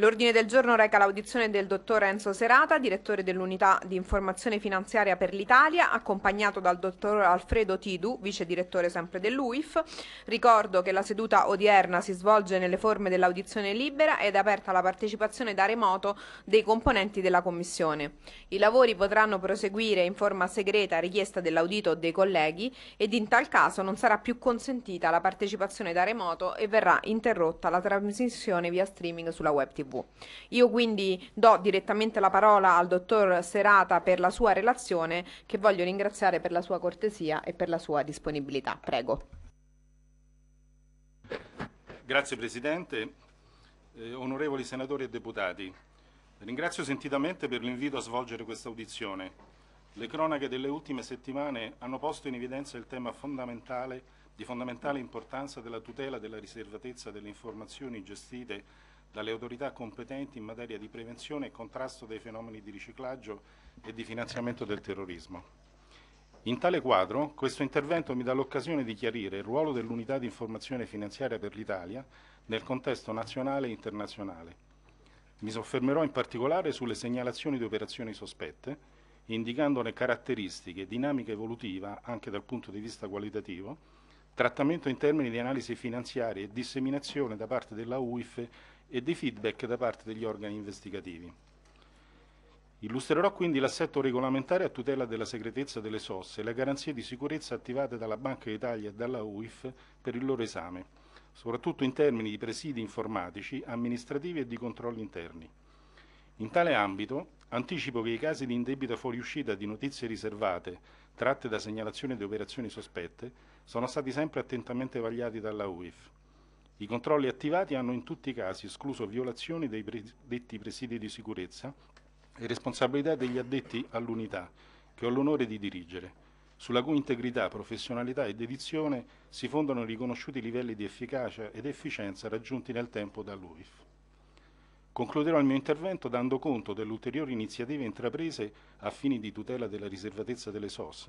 L'ordine del giorno reca l'audizione del dottor Enzo Serata, direttore dell'unità di informazione finanziaria per l'Italia, accompagnato dal dottor Alfredo Tidu, vice direttore sempre dell'UIF. Ricordo che la seduta odierna si svolge nelle forme dell'audizione libera ed è aperta alla partecipazione da remoto dei componenti della Commissione. I lavori potranno proseguire in forma segreta a richiesta dell'audito o dei colleghi ed in tal caso non sarà più consentita la partecipazione da remoto e verrà interrotta la trasmissione via streaming sulla web TV. TV. Io quindi do direttamente la parola al dottor Serata per la sua relazione che voglio ringraziare per la sua cortesia e per la sua disponibilità. Prego. Grazie Presidente, eh, onorevoli senatori e deputati. Ringrazio sentitamente per l'invito a svolgere questa audizione. Le cronache delle ultime settimane hanno posto in evidenza il tema fondamentale, di fondamentale importanza della tutela della riservatezza delle informazioni gestite dalle autorità competenti in materia di prevenzione e contrasto dei fenomeni di riciclaggio e di finanziamento del terrorismo. In tale quadro, questo intervento mi dà l'occasione di chiarire il ruolo dell'unità di informazione finanziaria per l'Italia nel contesto nazionale e internazionale. Mi soffermerò in particolare sulle segnalazioni di operazioni sospette, indicandone caratteristiche, dinamica evolutiva anche dal punto di vista qualitativo, trattamento in termini di analisi finanziaria e disseminazione da parte della UIF e dei feedback da parte degli organi investigativi. Illustrerò quindi l'assetto regolamentare a tutela della segretezza delle SOS e le garanzie di sicurezza attivate dalla Banca d'Italia e dalla UIF per il loro esame, soprattutto in termini di presidi informatici, amministrativi e di controlli interni. In tale ambito anticipo che i casi di indebita fuoriuscita di notizie riservate, tratte da segnalazioni di operazioni sospette, sono stati sempre attentamente vagliati dalla UIF i controlli attivati hanno in tutti i casi escluso violazioni dei predetti presidi di sicurezza e responsabilità degli addetti all'unità, che ho l'onore di dirigere, sulla cui integrità, professionalità e dedizione si fondano riconosciuti livelli di efficacia ed efficienza raggiunti nel tempo dall'UIF. Concluderò il mio intervento dando conto delle ulteriori iniziative intraprese a fini di tutela della riservatezza delle SOS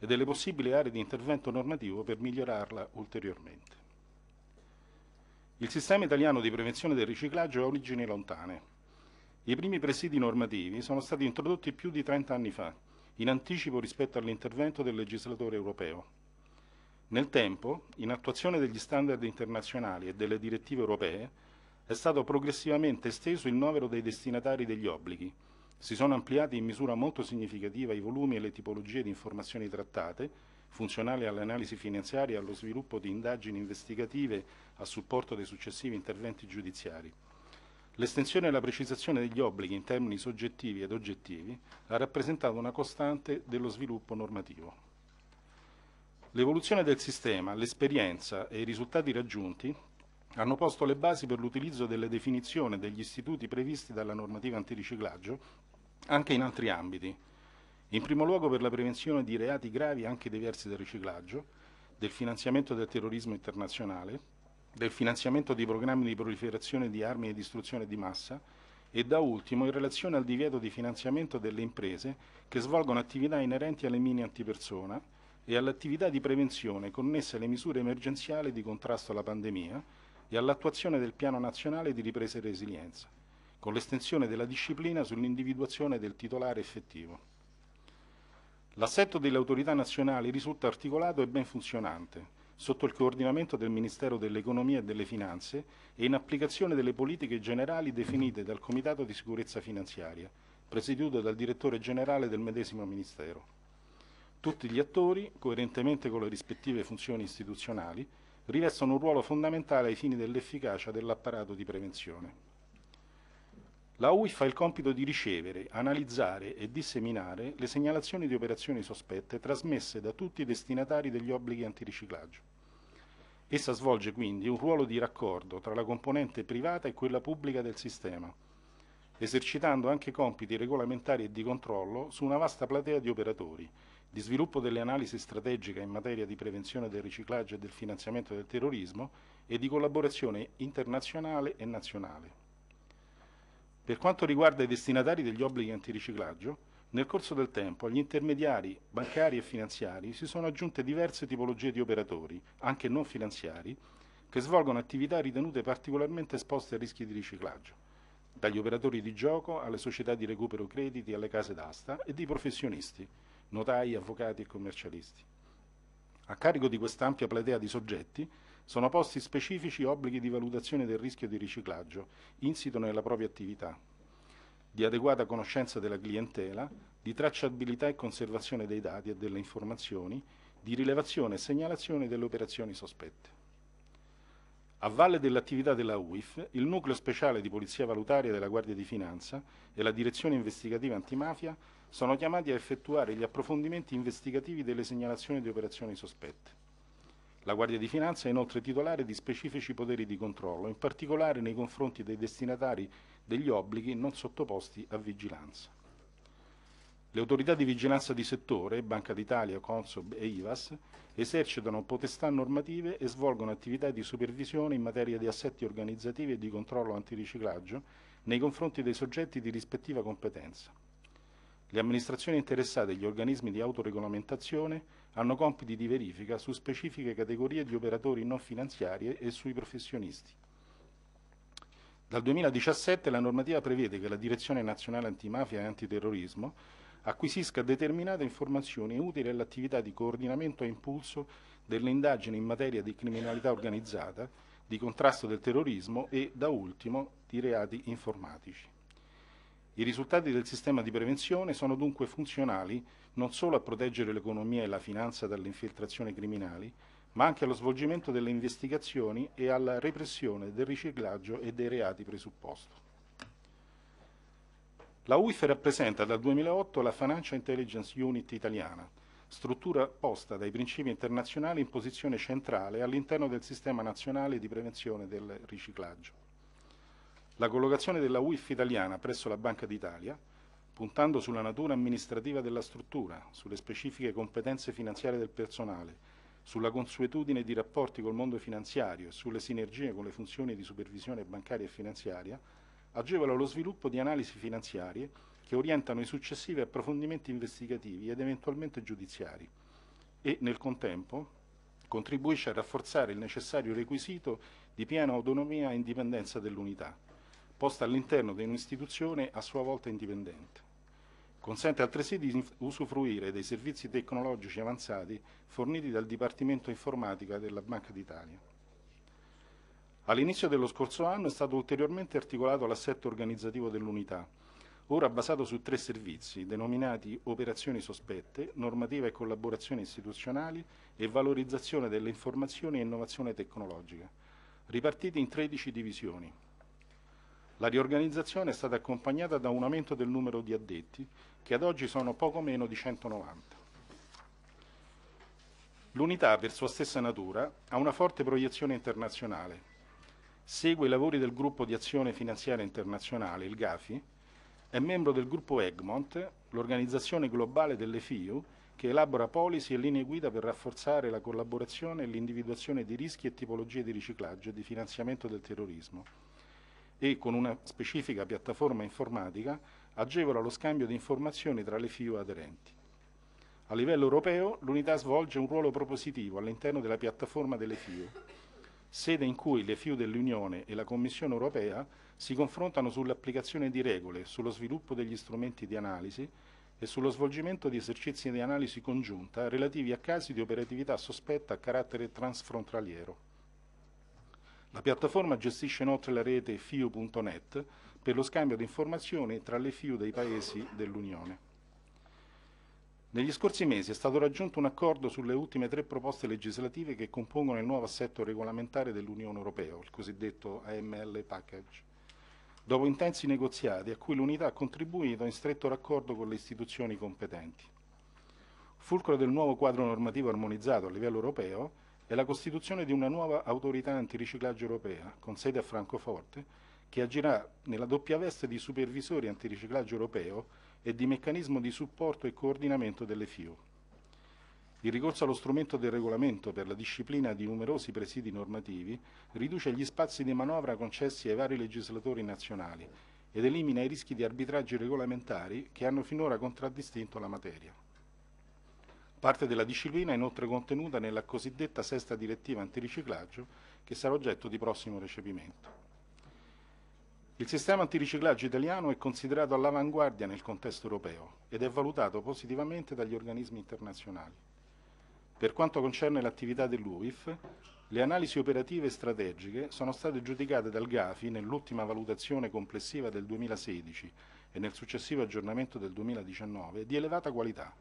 e delle possibili aree di intervento normativo per migliorarla ulteriormente. Il sistema italiano di prevenzione del riciclaggio ha origini lontane. I primi presidi normativi sono stati introdotti più di 30 anni fa, in anticipo rispetto all'intervento del legislatore europeo. Nel tempo, in attuazione degli standard internazionali e delle direttive europee, è stato progressivamente esteso il novero dei destinatari degli obblighi. Si sono ampliati in misura molto significativa i volumi e le tipologie di informazioni trattate funzionale all'analisi finanziaria e allo sviluppo di indagini investigative a supporto dei successivi interventi giudiziari. L'estensione e la precisazione degli obblighi in termini soggettivi ed oggettivi ha rappresentato una costante dello sviluppo normativo. L'evoluzione del sistema, l'esperienza e i risultati raggiunti hanno posto le basi per l'utilizzo delle definizioni degli istituti previsti dalla normativa antiriciclaggio anche in altri ambiti, in primo luogo per la prevenzione di reati gravi anche diversi dal riciclaggio, del finanziamento del terrorismo internazionale, del finanziamento di programmi di proliferazione di armi e distruzione di massa e da ultimo in relazione al divieto di finanziamento delle imprese che svolgono attività inerenti alle mine antipersona e all'attività di prevenzione connessa alle misure emergenziali di contrasto alla pandemia e all'attuazione del Piano Nazionale di Ripresa e Resilienza, con l'estensione della disciplina sull'individuazione del titolare effettivo. L'assetto delle autorità nazionali risulta articolato e ben funzionante, sotto il coordinamento del Ministero dell'Economia e delle Finanze e in applicazione delle politiche generali definite dal Comitato di Sicurezza Finanziaria, presieduto dal Direttore Generale del medesimo Ministero. Tutti gli attori, coerentemente con le rispettive funzioni istituzionali, rivestono un ruolo fondamentale ai fini dell'efficacia dell'apparato di prevenzione. La UIF fa il compito di ricevere, analizzare e disseminare le segnalazioni di operazioni sospette trasmesse da tutti i destinatari degli obblighi antiriciclaggio. Essa svolge quindi un ruolo di raccordo tra la componente privata e quella pubblica del sistema, esercitando anche compiti regolamentari e di controllo su una vasta platea di operatori, di sviluppo delle analisi strategiche in materia di prevenzione del riciclaggio e del finanziamento del terrorismo e di collaborazione internazionale e nazionale. Per quanto riguarda i destinatari degli obblighi antiriciclaggio, nel corso del tempo agli intermediari bancari e finanziari si sono aggiunte diverse tipologie di operatori, anche non finanziari, che svolgono attività ritenute particolarmente esposte a rischi di riciclaggio, dagli operatori di gioco alle società di recupero crediti alle case d'asta e di professionisti, notai, avvocati e commercialisti. A carico di quest'ampia platea di soggetti sono posti specifici obblighi di valutazione del rischio di riciclaggio, insito nella propria attività, di adeguata conoscenza della clientela, di tracciabilità e conservazione dei dati e delle informazioni, di rilevazione e segnalazione delle operazioni sospette. A valle dell'attività della UIF, il nucleo speciale di polizia valutaria della Guardia di Finanza e la direzione investigativa antimafia sono chiamati a effettuare gli approfondimenti investigativi delle segnalazioni di operazioni sospette. La Guardia di Finanza è inoltre titolare di specifici poteri di controllo, in particolare nei confronti dei destinatari degli obblighi non sottoposti a vigilanza. Le autorità di vigilanza di settore, Banca d'Italia, Consob e IVAS, esercitano potestà normative e svolgono attività di supervisione in materia di assetti organizzativi e di controllo antiriciclaggio nei confronti dei soggetti di rispettiva competenza. Le amministrazioni interessate e gli organismi di autoregolamentazione hanno compiti di verifica su specifiche categorie di operatori non finanziari e sui professionisti. Dal 2017 la normativa prevede che la Direzione Nazionale Antimafia e Antiterrorismo acquisisca determinate informazioni utili all'attività di coordinamento e impulso delle indagini in materia di criminalità organizzata, di contrasto del terrorismo e, da ultimo, di reati informatici. I risultati del sistema di prevenzione sono dunque funzionali non solo a proteggere l'economia e la finanza dalle infiltrazioni criminali, ma anche allo svolgimento delle investigazioni e alla repressione del riciclaggio e dei reati presupposto. La UIF rappresenta dal 2008 la Financial Intelligence Unit italiana, struttura posta dai principi internazionali in posizione centrale all'interno del sistema nazionale di prevenzione del riciclaggio la collocazione della UIF italiana presso la Banca d'Italia, puntando sulla natura amministrativa della struttura, sulle specifiche competenze finanziarie del personale, sulla consuetudine di rapporti col mondo finanziario e sulle sinergie con le funzioni di supervisione bancaria e finanziaria, agevola lo sviluppo di analisi finanziarie che orientano i successivi approfondimenti investigativi ed eventualmente giudiziari e, nel contempo, contribuisce a rafforzare il necessario requisito di piena autonomia e indipendenza dell'unità, posta all'interno di un'istituzione a sua volta indipendente. Consente altresì di usufruire dei servizi tecnologici avanzati forniti dal Dipartimento Informatica della Banca d'Italia. All'inizio dello scorso anno è stato ulteriormente articolato l'assetto organizzativo dell'unità, ora basato su tre servizi, denominati operazioni sospette, normativa e collaborazione istituzionali e valorizzazione delle informazioni e innovazione tecnologica, ripartiti in 13 divisioni, la riorganizzazione è stata accompagnata da un aumento del numero di addetti, che ad oggi sono poco meno di 190. L'unità, per sua stessa natura, ha una forte proiezione internazionale. Segue i lavori del Gruppo di Azione Finanziaria Internazionale, il GAFI, è membro del gruppo Egmont, l'organizzazione globale delle FIU, che elabora policy e linee guida per rafforzare la collaborazione e l'individuazione di rischi e tipologie di riciclaggio e di finanziamento del terrorismo e con una specifica piattaforma informatica agevola lo scambio di informazioni tra le FIU aderenti. A livello europeo l'unità svolge un ruolo propositivo all'interno della piattaforma delle FIU, sede in cui le FIU dell'Unione e la Commissione europea si confrontano sull'applicazione di regole, sullo sviluppo degli strumenti di analisi e sullo svolgimento di esercizi di analisi congiunta relativi a casi di operatività sospetta a carattere transfrontaliero. La piattaforma gestisce inoltre la rete FIU.net per lo scambio di informazioni tra le FIU dei Paesi dell'Unione. Negli scorsi mesi è stato raggiunto un accordo sulle ultime tre proposte legislative che compongono il nuovo assetto regolamentare dell'Unione Europea, il cosiddetto AML Package. Dopo intensi negoziati a cui l'unità ha contribuito in stretto raccordo con le istituzioni competenti. Fulcro del nuovo quadro normativo armonizzato a livello europeo è la costituzione di una nuova autorità antiriciclaggio europea, con sede a Francoforte, che agirà nella doppia veste di supervisore antiriciclaggio europeo e di meccanismo di supporto e coordinamento delle FIU. Il ricorso allo strumento del regolamento per la disciplina di numerosi presidi normativi riduce gli spazi di manovra concessi ai vari legislatori nazionali ed elimina i rischi di arbitraggi regolamentari che hanno finora contraddistinto la materia. Parte della disciplina è inoltre contenuta nella cosiddetta sesta direttiva antiriciclaggio che sarà oggetto di prossimo recepimento. Il sistema antiriciclaggio italiano è considerato all'avanguardia nel contesto europeo ed è valutato positivamente dagli organismi internazionali. Per quanto concerne l'attività dell'UIF, le analisi operative e strategiche sono state giudicate dal GAFI nell'ultima valutazione complessiva del 2016 e nel successivo aggiornamento del 2019 di elevata qualità,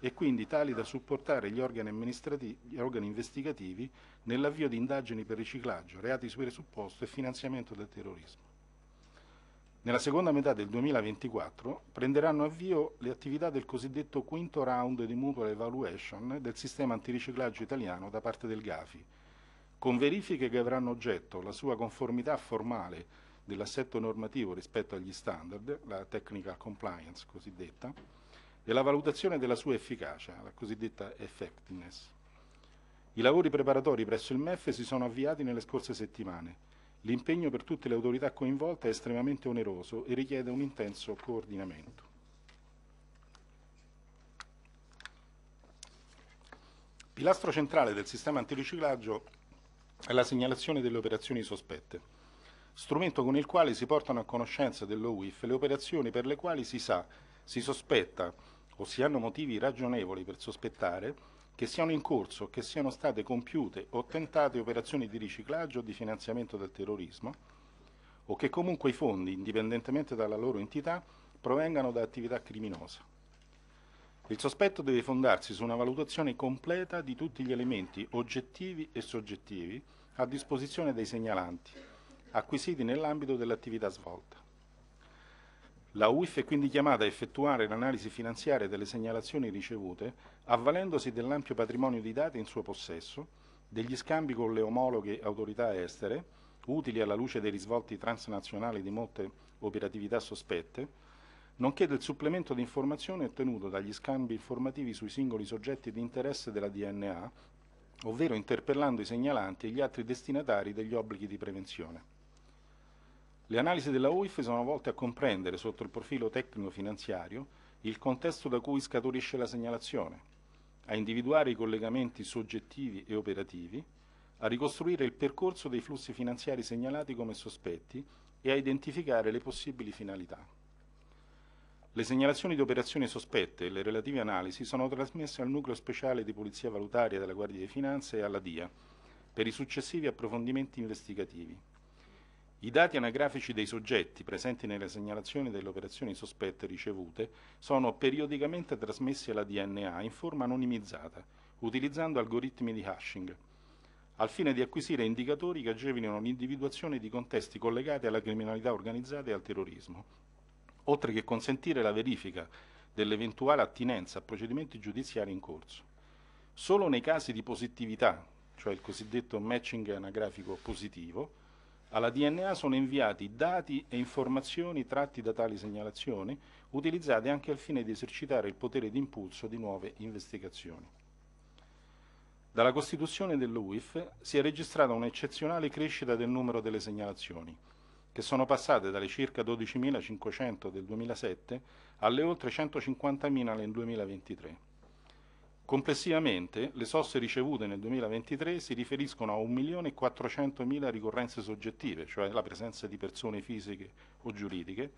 e quindi tali da supportare gli organi, gli organi investigativi nell'avvio di indagini per riciclaggio, reati su presupposto e finanziamento del terrorismo. Nella seconda metà del 2024 prenderanno avvio le attività del cosiddetto quinto round di mutual evaluation del sistema antiriciclaggio italiano da parte del GAFI, con verifiche che avranno oggetto la sua conformità formale dell'assetto normativo rispetto agli standard, la technical compliance cosiddetta, e la valutazione della sua efficacia, la cosiddetta effectiveness. I lavori preparatori presso il MEF si sono avviati nelle scorse settimane. L'impegno per tutte le autorità coinvolte è estremamente oneroso e richiede un intenso coordinamento. Pilastro centrale del sistema antiriciclaggio è la segnalazione delle operazioni sospette, strumento con il quale si portano a conoscenza dell'OWIF le operazioni per le quali si sa, si sospetta o si hanno motivi ragionevoli per sospettare che siano in corso o che siano state compiute o tentate operazioni di riciclaggio o di finanziamento del terrorismo, o che comunque i fondi, indipendentemente dalla loro entità, provengano da attività criminosa. Il sospetto deve fondarsi su una valutazione completa di tutti gli elementi oggettivi e soggettivi a disposizione dei segnalanti, acquisiti nell'ambito dell'attività svolta. La UIF è quindi chiamata a effettuare l'analisi finanziaria delle segnalazioni ricevute, avvalendosi dell'ampio patrimonio di dati in suo possesso, degli scambi con le omologhe autorità estere, utili alla luce dei risvolti transnazionali di molte operatività sospette, nonché del supplemento di informazioni ottenuto dagli scambi informativi sui singoli soggetti di interesse della DNA, ovvero interpellando i segnalanti e gli altri destinatari degli obblighi di prevenzione. Le analisi della UIF sono volte a comprendere, sotto il profilo tecnico-finanziario, il contesto da cui scaturisce la segnalazione, a individuare i collegamenti soggettivi e operativi, a ricostruire il percorso dei flussi finanziari segnalati come sospetti e a identificare le possibili finalità. Le segnalazioni di operazioni sospette e le relative analisi sono trasmesse al nucleo speciale di polizia valutaria della Guardia di Finanza e alla DIA per i successivi approfondimenti investigativi. I dati anagrafici dei soggetti presenti nelle segnalazioni delle operazioni sospette ricevute sono periodicamente trasmessi alla DNA in forma anonimizzata, utilizzando algoritmi di hashing, al fine di acquisire indicatori che agevolino l'individuazione di contesti collegati alla criminalità organizzata e al terrorismo, oltre che consentire la verifica dell'eventuale attinenza a procedimenti giudiziari in corso. Solo nei casi di positività, cioè il cosiddetto matching anagrafico positivo, alla DNA sono inviati dati e informazioni tratti da tali segnalazioni, utilizzate anche al fine di esercitare il potere di impulso di nuove investigazioni. Dalla costituzione dell'UIF si è registrata un'eccezionale crescita del numero delle segnalazioni, che sono passate dalle circa 12.500 del 2007 alle oltre 150.000 nel 2023. Complessivamente, le sosse ricevute nel 2023 si riferiscono a 1.400.000 ricorrenze soggettive, cioè la presenza di persone fisiche o giuridiche,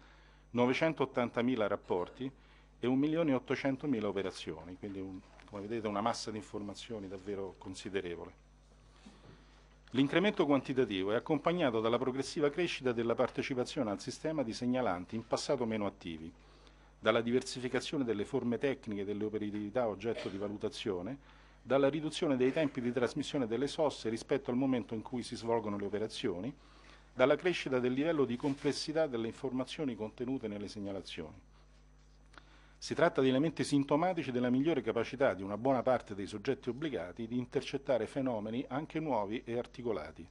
980.000 rapporti e 1.800.000 operazioni, quindi un, come vedete una massa di informazioni davvero considerevole. L'incremento quantitativo è accompagnato dalla progressiva crescita della partecipazione al sistema di segnalanti in passato meno attivi, dalla diversificazione delle forme tecniche delle operatività oggetto di valutazione, dalla riduzione dei tempi di trasmissione delle sosse rispetto al momento in cui si svolgono le operazioni, dalla crescita del livello di complessità delle informazioni contenute nelle segnalazioni. Si tratta di elementi sintomatici della migliore capacità di una buona parte dei soggetti obbligati di intercettare fenomeni anche nuovi e articolati.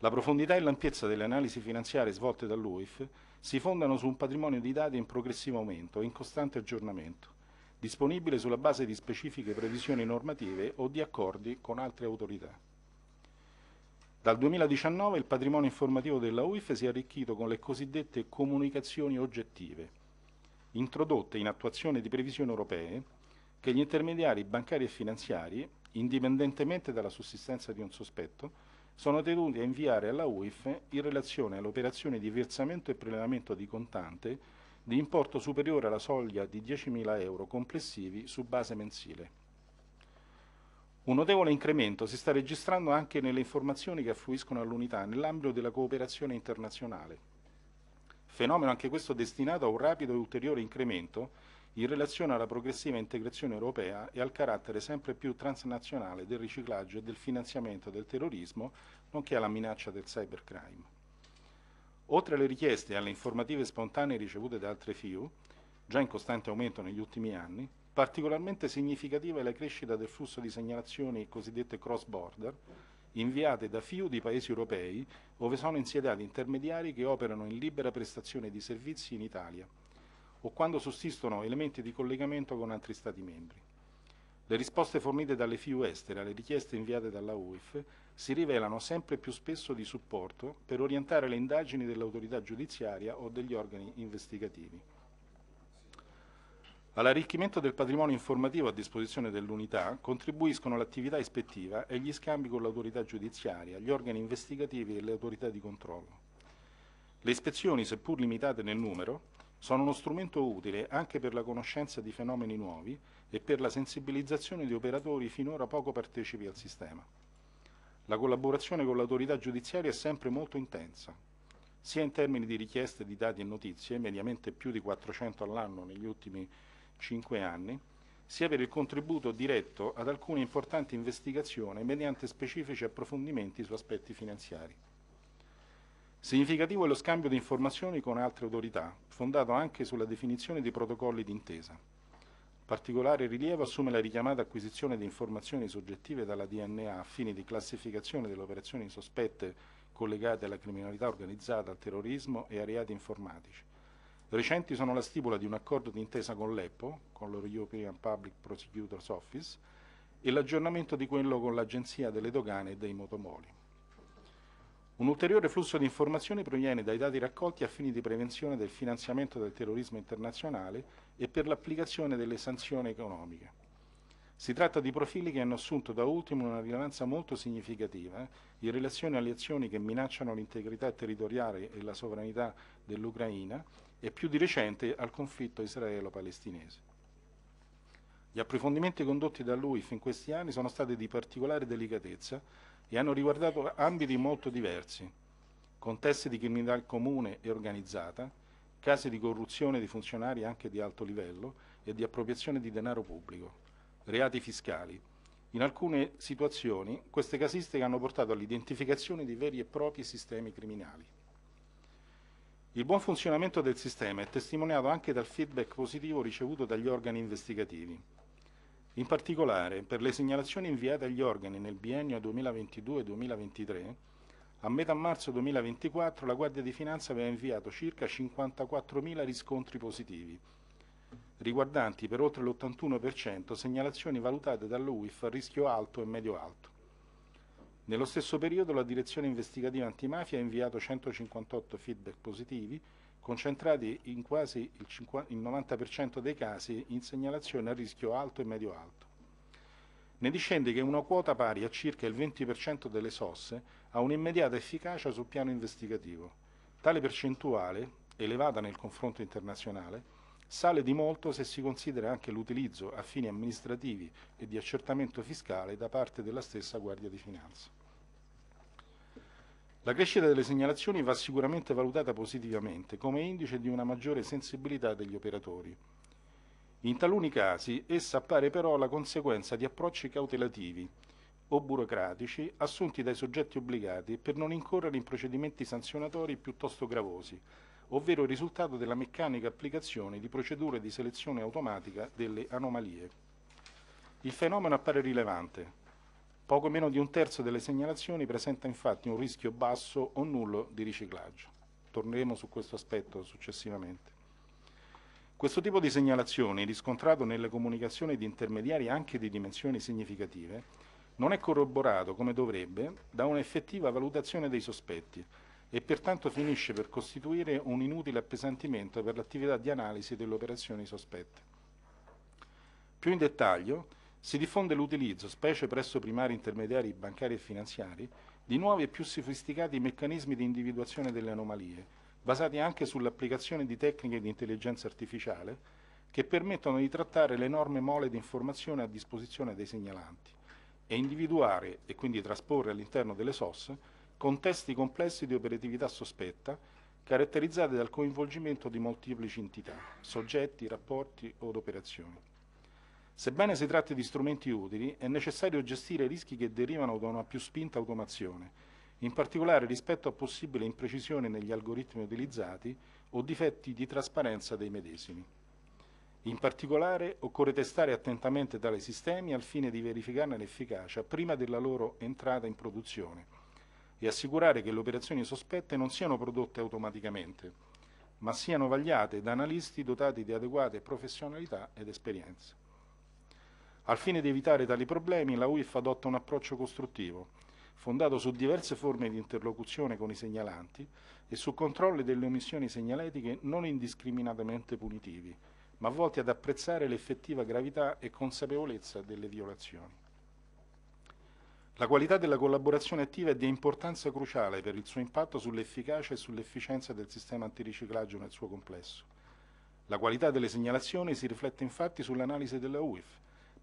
La profondità e l'ampiezza delle analisi finanziarie svolte dall'UIF si fondano su un patrimonio di dati in progressivo aumento e in costante aggiornamento, disponibile sulla base di specifiche previsioni normative o di accordi con altre autorità. Dal 2019 il patrimonio informativo della UIF si è arricchito con le cosiddette comunicazioni oggettive, introdotte in attuazione di previsioni europee che gli intermediari bancari e finanziari, indipendentemente dalla sussistenza di un sospetto, sono tenuti a inviare alla UIF in relazione all'operazione di versamento e prelevamento di contante di importo superiore alla soglia di 10.000 euro complessivi su base mensile. Un notevole incremento si sta registrando anche nelle informazioni che affluiscono all'unità nell'ambito della cooperazione internazionale. Fenomeno anche questo destinato a un rapido e ulteriore incremento in relazione alla progressiva integrazione europea e al carattere sempre più transnazionale del riciclaggio e del finanziamento del terrorismo, nonché alla minaccia del cybercrime. Oltre alle richieste e alle informative spontanee ricevute da altre FIU, già in costante aumento negli ultimi anni, particolarmente significativa è la crescita del flusso di segnalazioni cosiddette cross-border, inviate da FIU di paesi europei, dove sono insiedati intermediari che operano in libera prestazione di servizi in Italia, o quando sussistono elementi di collegamento con altri Stati membri. Le risposte fornite dalle FIU estere alle richieste inviate dalla UIF si rivelano sempre più spesso di supporto per orientare le indagini dell'autorità giudiziaria o degli organi investigativi. All'arricchimento del patrimonio informativo a disposizione dell'unità contribuiscono l'attività ispettiva e gli scambi con l'autorità giudiziaria, gli organi investigativi e le autorità di controllo. Le ispezioni, seppur limitate nel numero, sono uno strumento utile anche per la conoscenza di fenomeni nuovi e per la sensibilizzazione di operatori finora poco partecipi al sistema. La collaborazione con l'autorità giudiziaria è sempre molto intensa, sia in termini di richieste di dati e notizie, mediamente più di 400 all'anno negli ultimi 5 anni, sia per il contributo diretto ad alcune importanti investigazioni mediante specifici approfondimenti su aspetti finanziari. Significativo è lo scambio di informazioni con altre autorità, fondato anche sulla definizione dei protocolli d'intesa. Particolare rilievo assume la richiamata acquisizione di informazioni soggettive dalla DNA a fini di classificazione delle operazioni sospette collegate alla criminalità organizzata, al terrorismo e a reati informatici. Recenti sono la stipula di un accordo d'intesa con l'EPO, con lo Public Prosecutor's Office, e l'aggiornamento di quello con l'Agenzia delle Dogane e dei Motomoli. Un ulteriore flusso di informazioni proviene dai dati raccolti a fini di prevenzione del finanziamento del terrorismo internazionale e per l'applicazione delle sanzioni economiche. Si tratta di profili che hanno assunto da ultimo una rilevanza molto significativa eh, in relazione alle azioni che minacciano l'integrità territoriale e la sovranità dell'Ucraina e più di recente al conflitto israelo-palestinese. Gli approfondimenti condotti da lui fin questi anni sono stati di particolare delicatezza e hanno riguardato ambiti molto diversi, contesti di criminalità comune e organizzata, casi di corruzione di funzionari anche di alto livello e di appropriazione di denaro pubblico, reati fiscali. In alcune situazioni queste casistiche hanno portato all'identificazione di veri e propri sistemi criminali. Il buon funzionamento del sistema è testimoniato anche dal feedback positivo ricevuto dagli organi investigativi in particolare, per le segnalazioni inviate agli organi nel biennio 2022-2023, a metà marzo 2024 la Guardia di Finanza aveva inviato circa 54.000 riscontri positivi, riguardanti per oltre l'81% segnalazioni valutate dall'UIF a rischio alto e medio-alto. Nello stesso periodo la Direzione Investigativa Antimafia ha inviato 158 feedback positivi, concentrati in quasi il, 50, il 90% dei casi in segnalazione a rischio alto e medio alto. Ne discende che una quota pari a circa il 20% delle sosse ha un'immediata efficacia sul piano investigativo. Tale percentuale, elevata nel confronto internazionale, sale di molto se si considera anche l'utilizzo a fini amministrativi e di accertamento fiscale da parte della stessa Guardia di Finanza. La crescita delle segnalazioni va sicuramente valutata positivamente come indice di una maggiore sensibilità degli operatori. In taluni casi essa appare però la conseguenza di approcci cautelativi o burocratici assunti dai soggetti obbligati per non incorrere in procedimenti sanzionatori piuttosto gravosi, ovvero il risultato della meccanica applicazione di procedure di selezione automatica delle anomalie. Il fenomeno appare rilevante, Poco meno di un terzo delle segnalazioni presenta infatti un rischio basso o nullo di riciclaggio. Torneremo su questo aspetto successivamente. Questo tipo di segnalazioni, riscontrato nelle comunicazioni di intermediari anche di dimensioni significative, non è corroborato come dovrebbe da un'effettiva valutazione dei sospetti e pertanto finisce per costituire un inutile appesantimento per l'attività di analisi delle operazioni sospette. Più in dettaglio, si diffonde l'utilizzo, specie presso primari intermediari bancari e finanziari, di nuovi e più sofisticati meccanismi di individuazione delle anomalie, basati anche sull'applicazione di tecniche di intelligenza artificiale che permettono di trattare l'enorme mole di informazione a disposizione dei segnalanti e individuare e quindi trasporre all'interno delle SOS contesti complessi di operatività sospetta caratterizzati dal coinvolgimento di molteplici entità, soggetti, rapporti od operazioni. Sebbene si tratti di strumenti utili, è necessario gestire i rischi che derivano da una più spinta automazione, in particolare rispetto a possibili imprecisioni negli algoritmi utilizzati o difetti di trasparenza dei medesimi. In particolare occorre testare attentamente tali sistemi al fine di verificarne l'efficacia prima della loro entrata in produzione e assicurare che le operazioni sospette non siano prodotte automaticamente, ma siano vagliate da analisti dotati di adeguate professionalità ed esperienze. Al fine di evitare tali problemi, la UIF adotta un approccio costruttivo, fondato su diverse forme di interlocuzione con i segnalanti e su controlli delle omissioni segnaletiche non indiscriminatamente punitivi, ma volti ad apprezzare l'effettiva gravità e consapevolezza delle violazioni. La qualità della collaborazione attiva è di importanza cruciale per il suo impatto sull'efficacia e sull'efficienza del sistema antiriciclaggio nel suo complesso. La qualità delle segnalazioni si riflette infatti sull'analisi della UIF,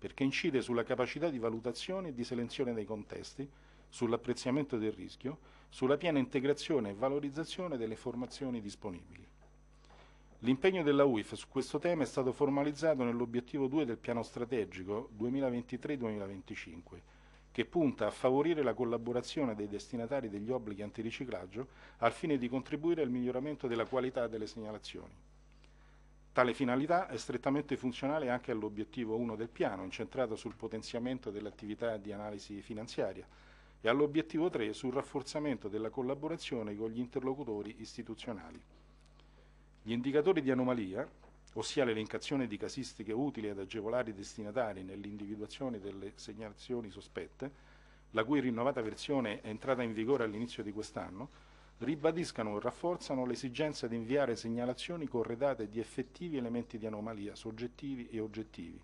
perché incide sulla capacità di valutazione e di selezione dei contesti, sull'apprezzamento del rischio, sulla piena integrazione e valorizzazione delle formazioni disponibili. L'impegno della UIF su questo tema è stato formalizzato nell'obiettivo 2 del piano strategico 2023-2025, che punta a favorire la collaborazione dei destinatari degli obblighi antiriciclaggio al fine di contribuire al miglioramento della qualità delle segnalazioni. Tale finalità è strettamente funzionale anche all'obiettivo 1 del piano, incentrato sul potenziamento dell'attività di analisi finanziaria, e all'obiettivo 3 sul rafforzamento della collaborazione con gli interlocutori istituzionali. Gli indicatori di anomalia, ossia l'elencazione di casistiche utili ad agevolare i destinatari nell'individuazione delle segnalazioni sospette, la cui rinnovata versione è entrata in vigore all'inizio di quest'anno, ribadiscano e rafforzano l'esigenza di inviare segnalazioni corredate di effettivi elementi di anomalia soggettivi e oggettivi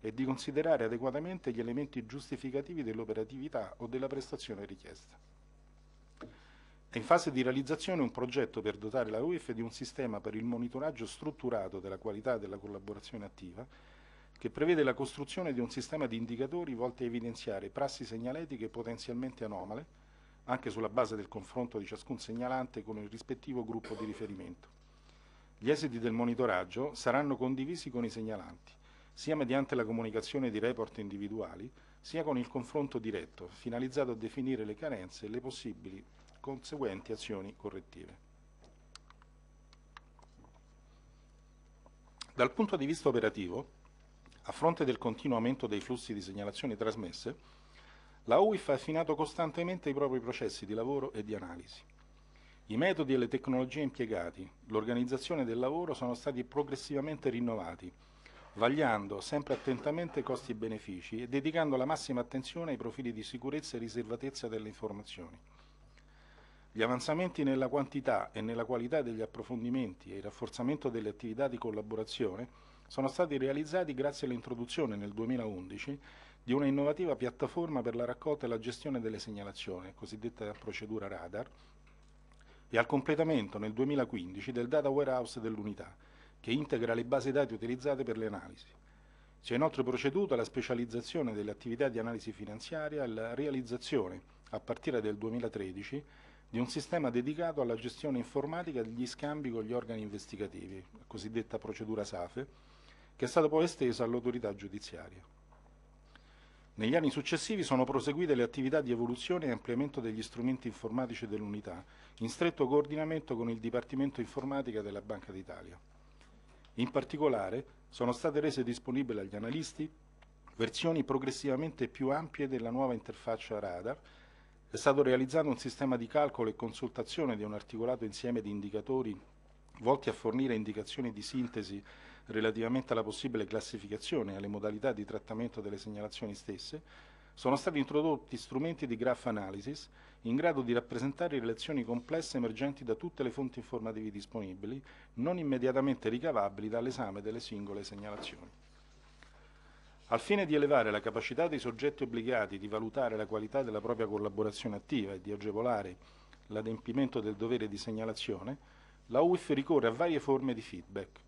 e di considerare adeguatamente gli elementi giustificativi dell'operatività o della prestazione richiesta. È in fase di realizzazione un progetto per dotare la UEF di un sistema per il monitoraggio strutturato della qualità della collaborazione attiva che prevede la costruzione di un sistema di indicatori volti a evidenziare prassi segnaletiche potenzialmente anomale anche sulla base del confronto di ciascun segnalante con il rispettivo gruppo di riferimento. Gli esiti del monitoraggio saranno condivisi con i segnalanti, sia mediante la comunicazione di report individuali, sia con il confronto diretto, finalizzato a definire le carenze e le possibili conseguenti azioni correttive. Dal punto di vista operativo, a fronte del continuo aumento dei flussi di segnalazioni trasmesse, la UIF ha affinato costantemente i propri processi di lavoro e di analisi. I metodi e le tecnologie impiegati, l'organizzazione del lavoro sono stati progressivamente rinnovati, vagliando sempre attentamente costi e benefici e dedicando la massima attenzione ai profili di sicurezza e riservatezza delle informazioni. Gli avanzamenti nella quantità e nella qualità degli approfondimenti e il rafforzamento delle attività di collaborazione sono stati realizzati grazie all'introduzione nel 2011 di una innovativa piattaforma per la raccolta e la gestione delle segnalazioni, cosiddetta procedura radar, e al completamento nel 2015 del data warehouse dell'unità, che integra le basi dati utilizzate per le analisi. Si è inoltre proceduto alla specializzazione delle attività di analisi finanziaria e alla realizzazione, a partire dal 2013, di un sistema dedicato alla gestione informatica degli scambi con gli organi investigativi, la cosiddetta procedura SAFE, che è stato poi esteso all'autorità giudiziaria. Negli anni successivi sono proseguite le attività di evoluzione e ampliamento degli strumenti informatici dell'unità, in stretto coordinamento con il Dipartimento Informatica della Banca d'Italia. In particolare, sono state rese disponibili agli analisti versioni progressivamente più ampie della nuova interfaccia radar, è stato realizzato un sistema di calcolo e consultazione di un articolato insieme di indicatori volti a fornire indicazioni di sintesi relativamente alla possibile classificazione e alle modalità di trattamento delle segnalazioni stesse, sono stati introdotti strumenti di graph analysis in grado di rappresentare relazioni complesse emergenti da tutte le fonti informative disponibili, non immediatamente ricavabili dall'esame delle singole segnalazioni. Al fine di elevare la capacità dei soggetti obbligati di valutare la qualità della propria collaborazione attiva e di agevolare l'adempimento del dovere di segnalazione, la UIF ricorre a varie forme di feedback,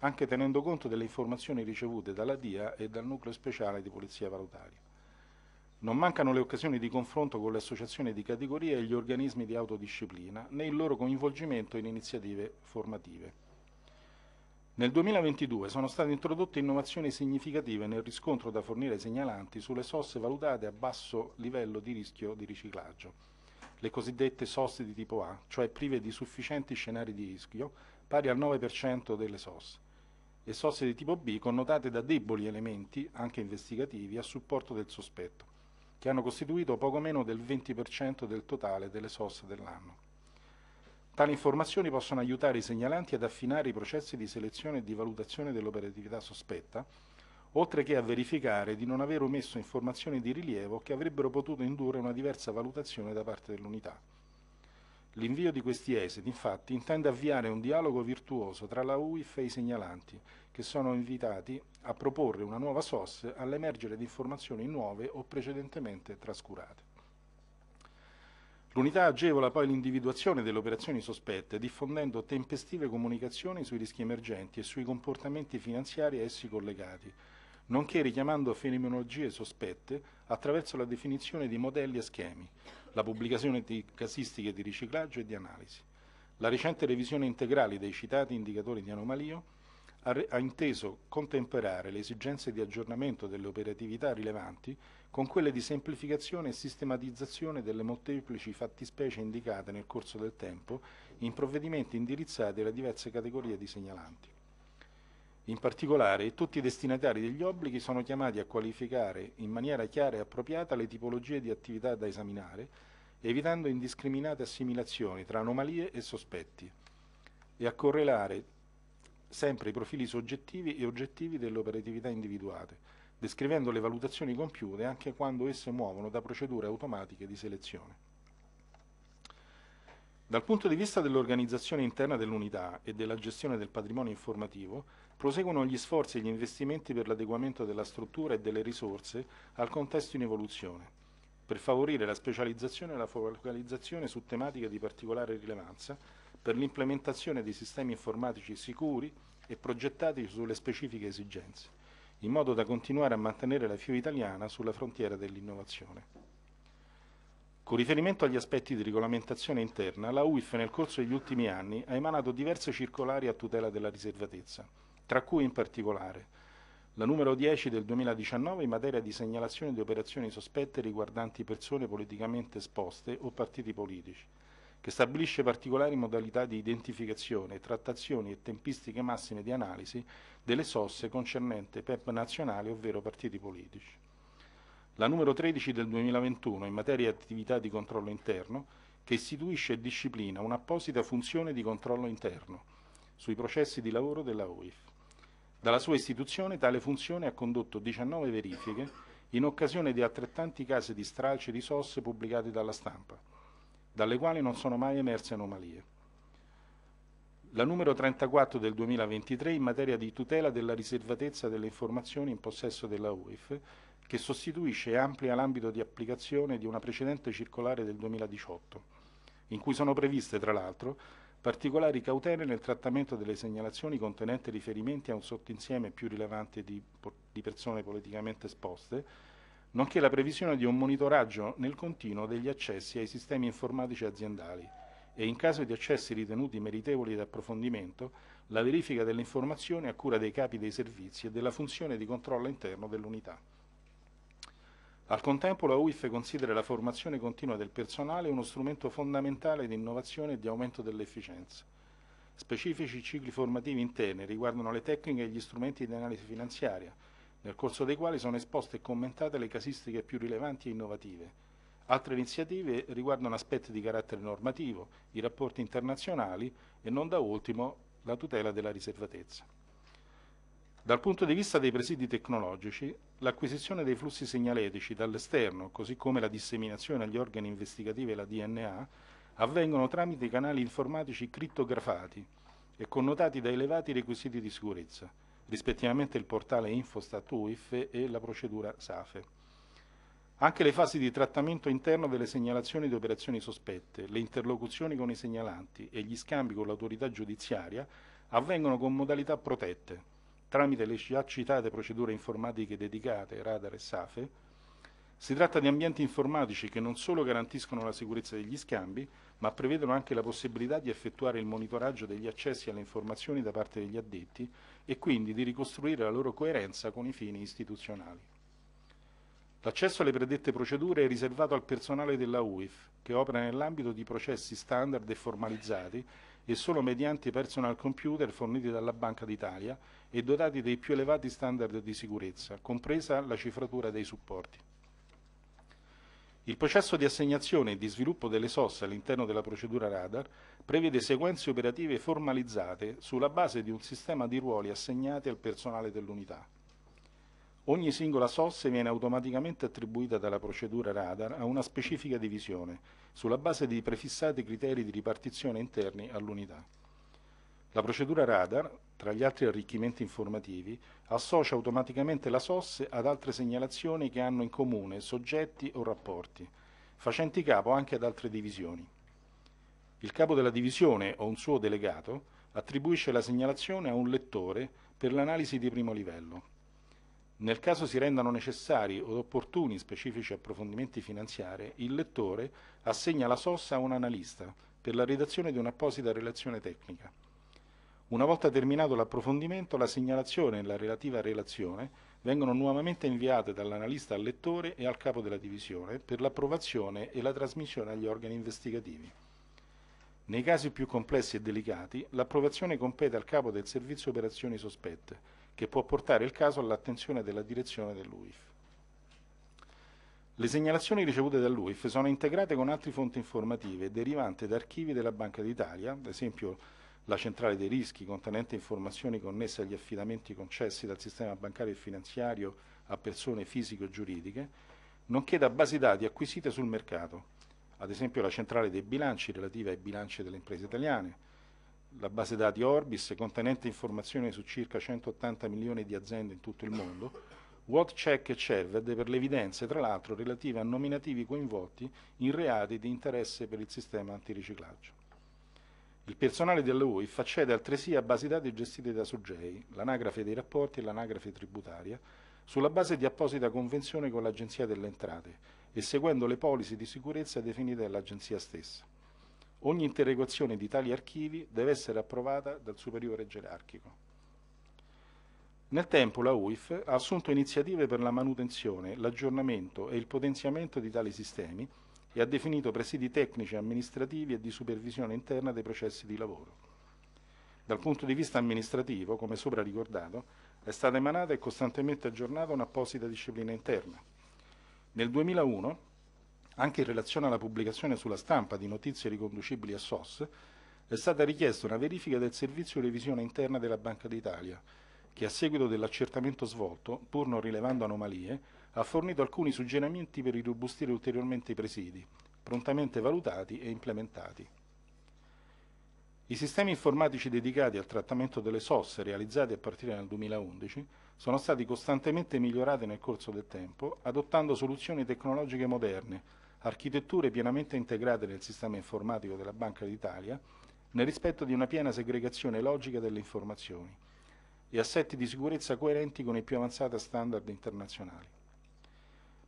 anche tenendo conto delle informazioni ricevute dalla DIA e dal nucleo speciale di polizia valutaria. Non mancano le occasioni di confronto con le associazioni di categoria e gli organismi di autodisciplina, né il loro coinvolgimento in iniziative formative. Nel 2022 sono state introdotte innovazioni significative nel riscontro da fornire ai segnalanti sulle sosse valutate a basso livello di rischio di riciclaggio, le cosiddette sosse di tipo A, cioè prive di sufficienti scenari di rischio, pari al 9% delle sosse e sosse di tipo B connotate da deboli elementi, anche investigativi, a supporto del sospetto, che hanno costituito poco meno del 20% del totale delle sosse dell'anno. Tali informazioni possono aiutare i segnalanti ad affinare i processi di selezione e di valutazione dell'operatività sospetta, oltre che a verificare di non aver omesso informazioni di rilievo che avrebbero potuto indurre una diversa valutazione da parte dell'unità. L'invio di questi esiti, infatti, intende avviare un dialogo virtuoso tra la UIF e i segnalanti, che sono invitati a proporre una nuova SOS all'emergere di informazioni nuove o precedentemente trascurate. L'unità agevola poi l'individuazione delle operazioni sospette, diffondendo tempestive comunicazioni sui rischi emergenti e sui comportamenti finanziari a essi collegati, nonché richiamando fenomenologie sospette attraverso la definizione di modelli e schemi, la pubblicazione di casistiche di riciclaggio e di analisi. La recente revisione integrale dei citati indicatori di anomalia ha, re- ha inteso contemperare le esigenze di aggiornamento delle operatività rilevanti con quelle di semplificazione e sistematizzazione delle molteplici fattispecie indicate nel corso del tempo in provvedimenti indirizzati alle diverse categorie di segnalanti. In particolare, tutti i destinatari degli obblighi sono chiamati a qualificare in maniera chiara e appropriata le tipologie di attività da esaminare, evitando indiscriminate assimilazioni tra anomalie e sospetti, e a correlare sempre i profili soggettivi e oggettivi delle operatività individuate, descrivendo le valutazioni compiute anche quando esse muovono da procedure automatiche di selezione. Dal punto di vista dell'organizzazione interna dell'unità e della gestione del patrimonio informativo, proseguono gli sforzi e gli investimenti per l'adeguamento della struttura e delle risorse al contesto in evoluzione, per favorire la specializzazione e la focalizzazione su tematiche di particolare rilevanza, per l'implementazione di sistemi informatici sicuri e progettati sulle specifiche esigenze, in modo da continuare a mantenere la FIO italiana sulla frontiera dell'innovazione. Con riferimento agli aspetti di regolamentazione interna, la UIF nel corso degli ultimi anni ha emanato diverse circolari a tutela della riservatezza, tra cui in particolare la numero 10 del 2019 in materia di segnalazione di operazioni sospette riguardanti persone politicamente esposte o partiti politici, che stabilisce particolari modalità di identificazione, trattazioni e tempistiche massime di analisi delle sosse concernente PEP nazionali, ovvero partiti politici. La numero 13 del 2021 in materia di attività di controllo interno, che istituisce e disciplina un'apposita funzione di controllo interno sui processi di lavoro della OIF. Dalla sua istituzione tale funzione ha condotto 19 verifiche in occasione di altrettanti casi di stralci di sosse pubblicati dalla stampa, dalle quali non sono mai emerse anomalie. La numero 34 del 2023 in materia di tutela della riservatezza delle informazioni in possesso della UIF, che sostituisce e amplia l'ambito di applicazione di una precedente circolare del 2018, in cui sono previste, tra l'altro, particolari cautele nel trattamento delle segnalazioni contenenti riferimenti a un sottoinsieme più rilevante di, di persone politicamente esposte, nonché la previsione di un monitoraggio nel continuo degli accessi ai sistemi informatici aziendali e in caso di accessi ritenuti meritevoli di approfondimento, la verifica delle informazioni a cura dei capi dei servizi e della funzione di controllo interno dell'unità. Al contempo la UIF considera la formazione continua del personale uno strumento fondamentale di innovazione e di aumento dell'efficienza. Specifici cicli formativi interni riguardano le tecniche e gli strumenti di analisi finanziaria, nel corso dei quali sono esposte e commentate le casistiche più rilevanti e innovative. Altre iniziative riguardano aspetti di carattere normativo, i rapporti internazionali e non da ultimo la tutela della riservatezza. Dal punto di vista dei presidi tecnologici, l'acquisizione dei flussi segnaletici dall'esterno, così come la disseminazione agli organi investigativi e la DNA, avvengono tramite canali informatici crittografati e connotati da elevati requisiti di sicurezza, rispettivamente il portale Infostat UIF e la procedura SAFE. Anche le fasi di trattamento interno delle segnalazioni di operazioni sospette, le interlocuzioni con i segnalanti e gli scambi con l'autorità giudiziaria avvengono con modalità protette, tramite le già citate procedure informatiche dedicate, radar e SAFE, si tratta di ambienti informatici che non solo garantiscono la sicurezza degli scambi, ma prevedono anche la possibilità di effettuare il monitoraggio degli accessi alle informazioni da parte degli addetti e quindi di ricostruire la loro coerenza con i fini istituzionali. L'accesso alle predette procedure è riservato al personale della UIF, che opera nell'ambito di processi standard e formalizzati e solo mediante personal computer forniti dalla Banca d'Italia e dotati dei più elevati standard di sicurezza, compresa la cifratura dei supporti. Il processo di assegnazione e di sviluppo delle SOS all'interno della procedura radar prevede sequenze operative formalizzate sulla base di un sistema di ruoli assegnati al personale dell'unità. Ogni singola SOS viene automaticamente attribuita dalla procedura radar a una specifica divisione, sulla base di prefissati criteri di ripartizione interni all'unità. La procedura radar, tra gli altri arricchimenti informativi, associa automaticamente la SOS ad altre segnalazioni che hanno in comune soggetti o rapporti, facenti capo anche ad altre divisioni. Il capo della divisione o un suo delegato attribuisce la segnalazione a un lettore per l'analisi di primo livello, nel caso si rendano necessari o opportuni specifici approfondimenti finanziari, il lettore assegna la sossa a un analista per la redazione di un'apposita relazione tecnica. Una volta terminato l'approfondimento, la segnalazione e la relativa relazione vengono nuovamente inviate dall'analista al lettore e al capo della divisione per l'approvazione e la trasmissione agli organi investigativi. Nei casi più complessi e delicati, l'approvazione compete al capo del servizio operazioni sospette, che può portare il caso all'attenzione della direzione dell'UIF. Le segnalazioni ricevute dall'UIF sono integrate con altre fonti informative derivanti da archivi della Banca d'Italia, ad esempio la centrale dei rischi contenente informazioni connesse agli affidamenti concessi dal sistema bancario e finanziario a persone fisiche o giuridiche, nonché da basi dati acquisite sul mercato, ad esempio la centrale dei bilanci relativa ai bilanci delle imprese italiane, la base dati Orbis contenente informazioni su circa 180 milioni di aziende in tutto il mondo, WhatsApp e CERVED per le evidenze, tra l'altro, relative a nominativi coinvolti in reati di interesse per il sistema antiriciclaggio. Il personale della accede altresì a basi dati gestite da SUGEI, l'anagrafe dei rapporti e l'anagrafe tributaria, sulla base di apposita convenzione con l'Agenzia delle Entrate e seguendo le polisi di sicurezza definite dall'Agenzia stessa. Ogni interrogazione di tali archivi deve essere approvata dal superiore gerarchico. Nel tempo la UIF ha assunto iniziative per la manutenzione, l'aggiornamento e il potenziamento di tali sistemi e ha definito presidi tecnici, amministrativi e di supervisione interna dei processi di lavoro. Dal punto di vista amministrativo, come sopra ricordato, è stata emanata e costantemente aggiornata un'apposita disciplina interna. Nel 2001 anche in relazione alla pubblicazione sulla stampa di notizie riconducibili a SOS, è stata richiesta una verifica del servizio revisione interna della Banca d'Italia, che a seguito dell'accertamento svolto, pur non rilevando anomalie, ha fornito alcuni suggerimenti per irrobustire ulteriormente i presidi, prontamente valutati e implementati. I sistemi informatici dedicati al trattamento delle SOS realizzati a partire dal 2011 sono stati costantemente migliorati nel corso del tempo, adottando soluzioni tecnologiche moderne, architetture pienamente integrate nel sistema informatico della Banca d'Italia, nel rispetto di una piena segregazione logica delle informazioni e assetti di sicurezza coerenti con i più avanzati standard internazionali.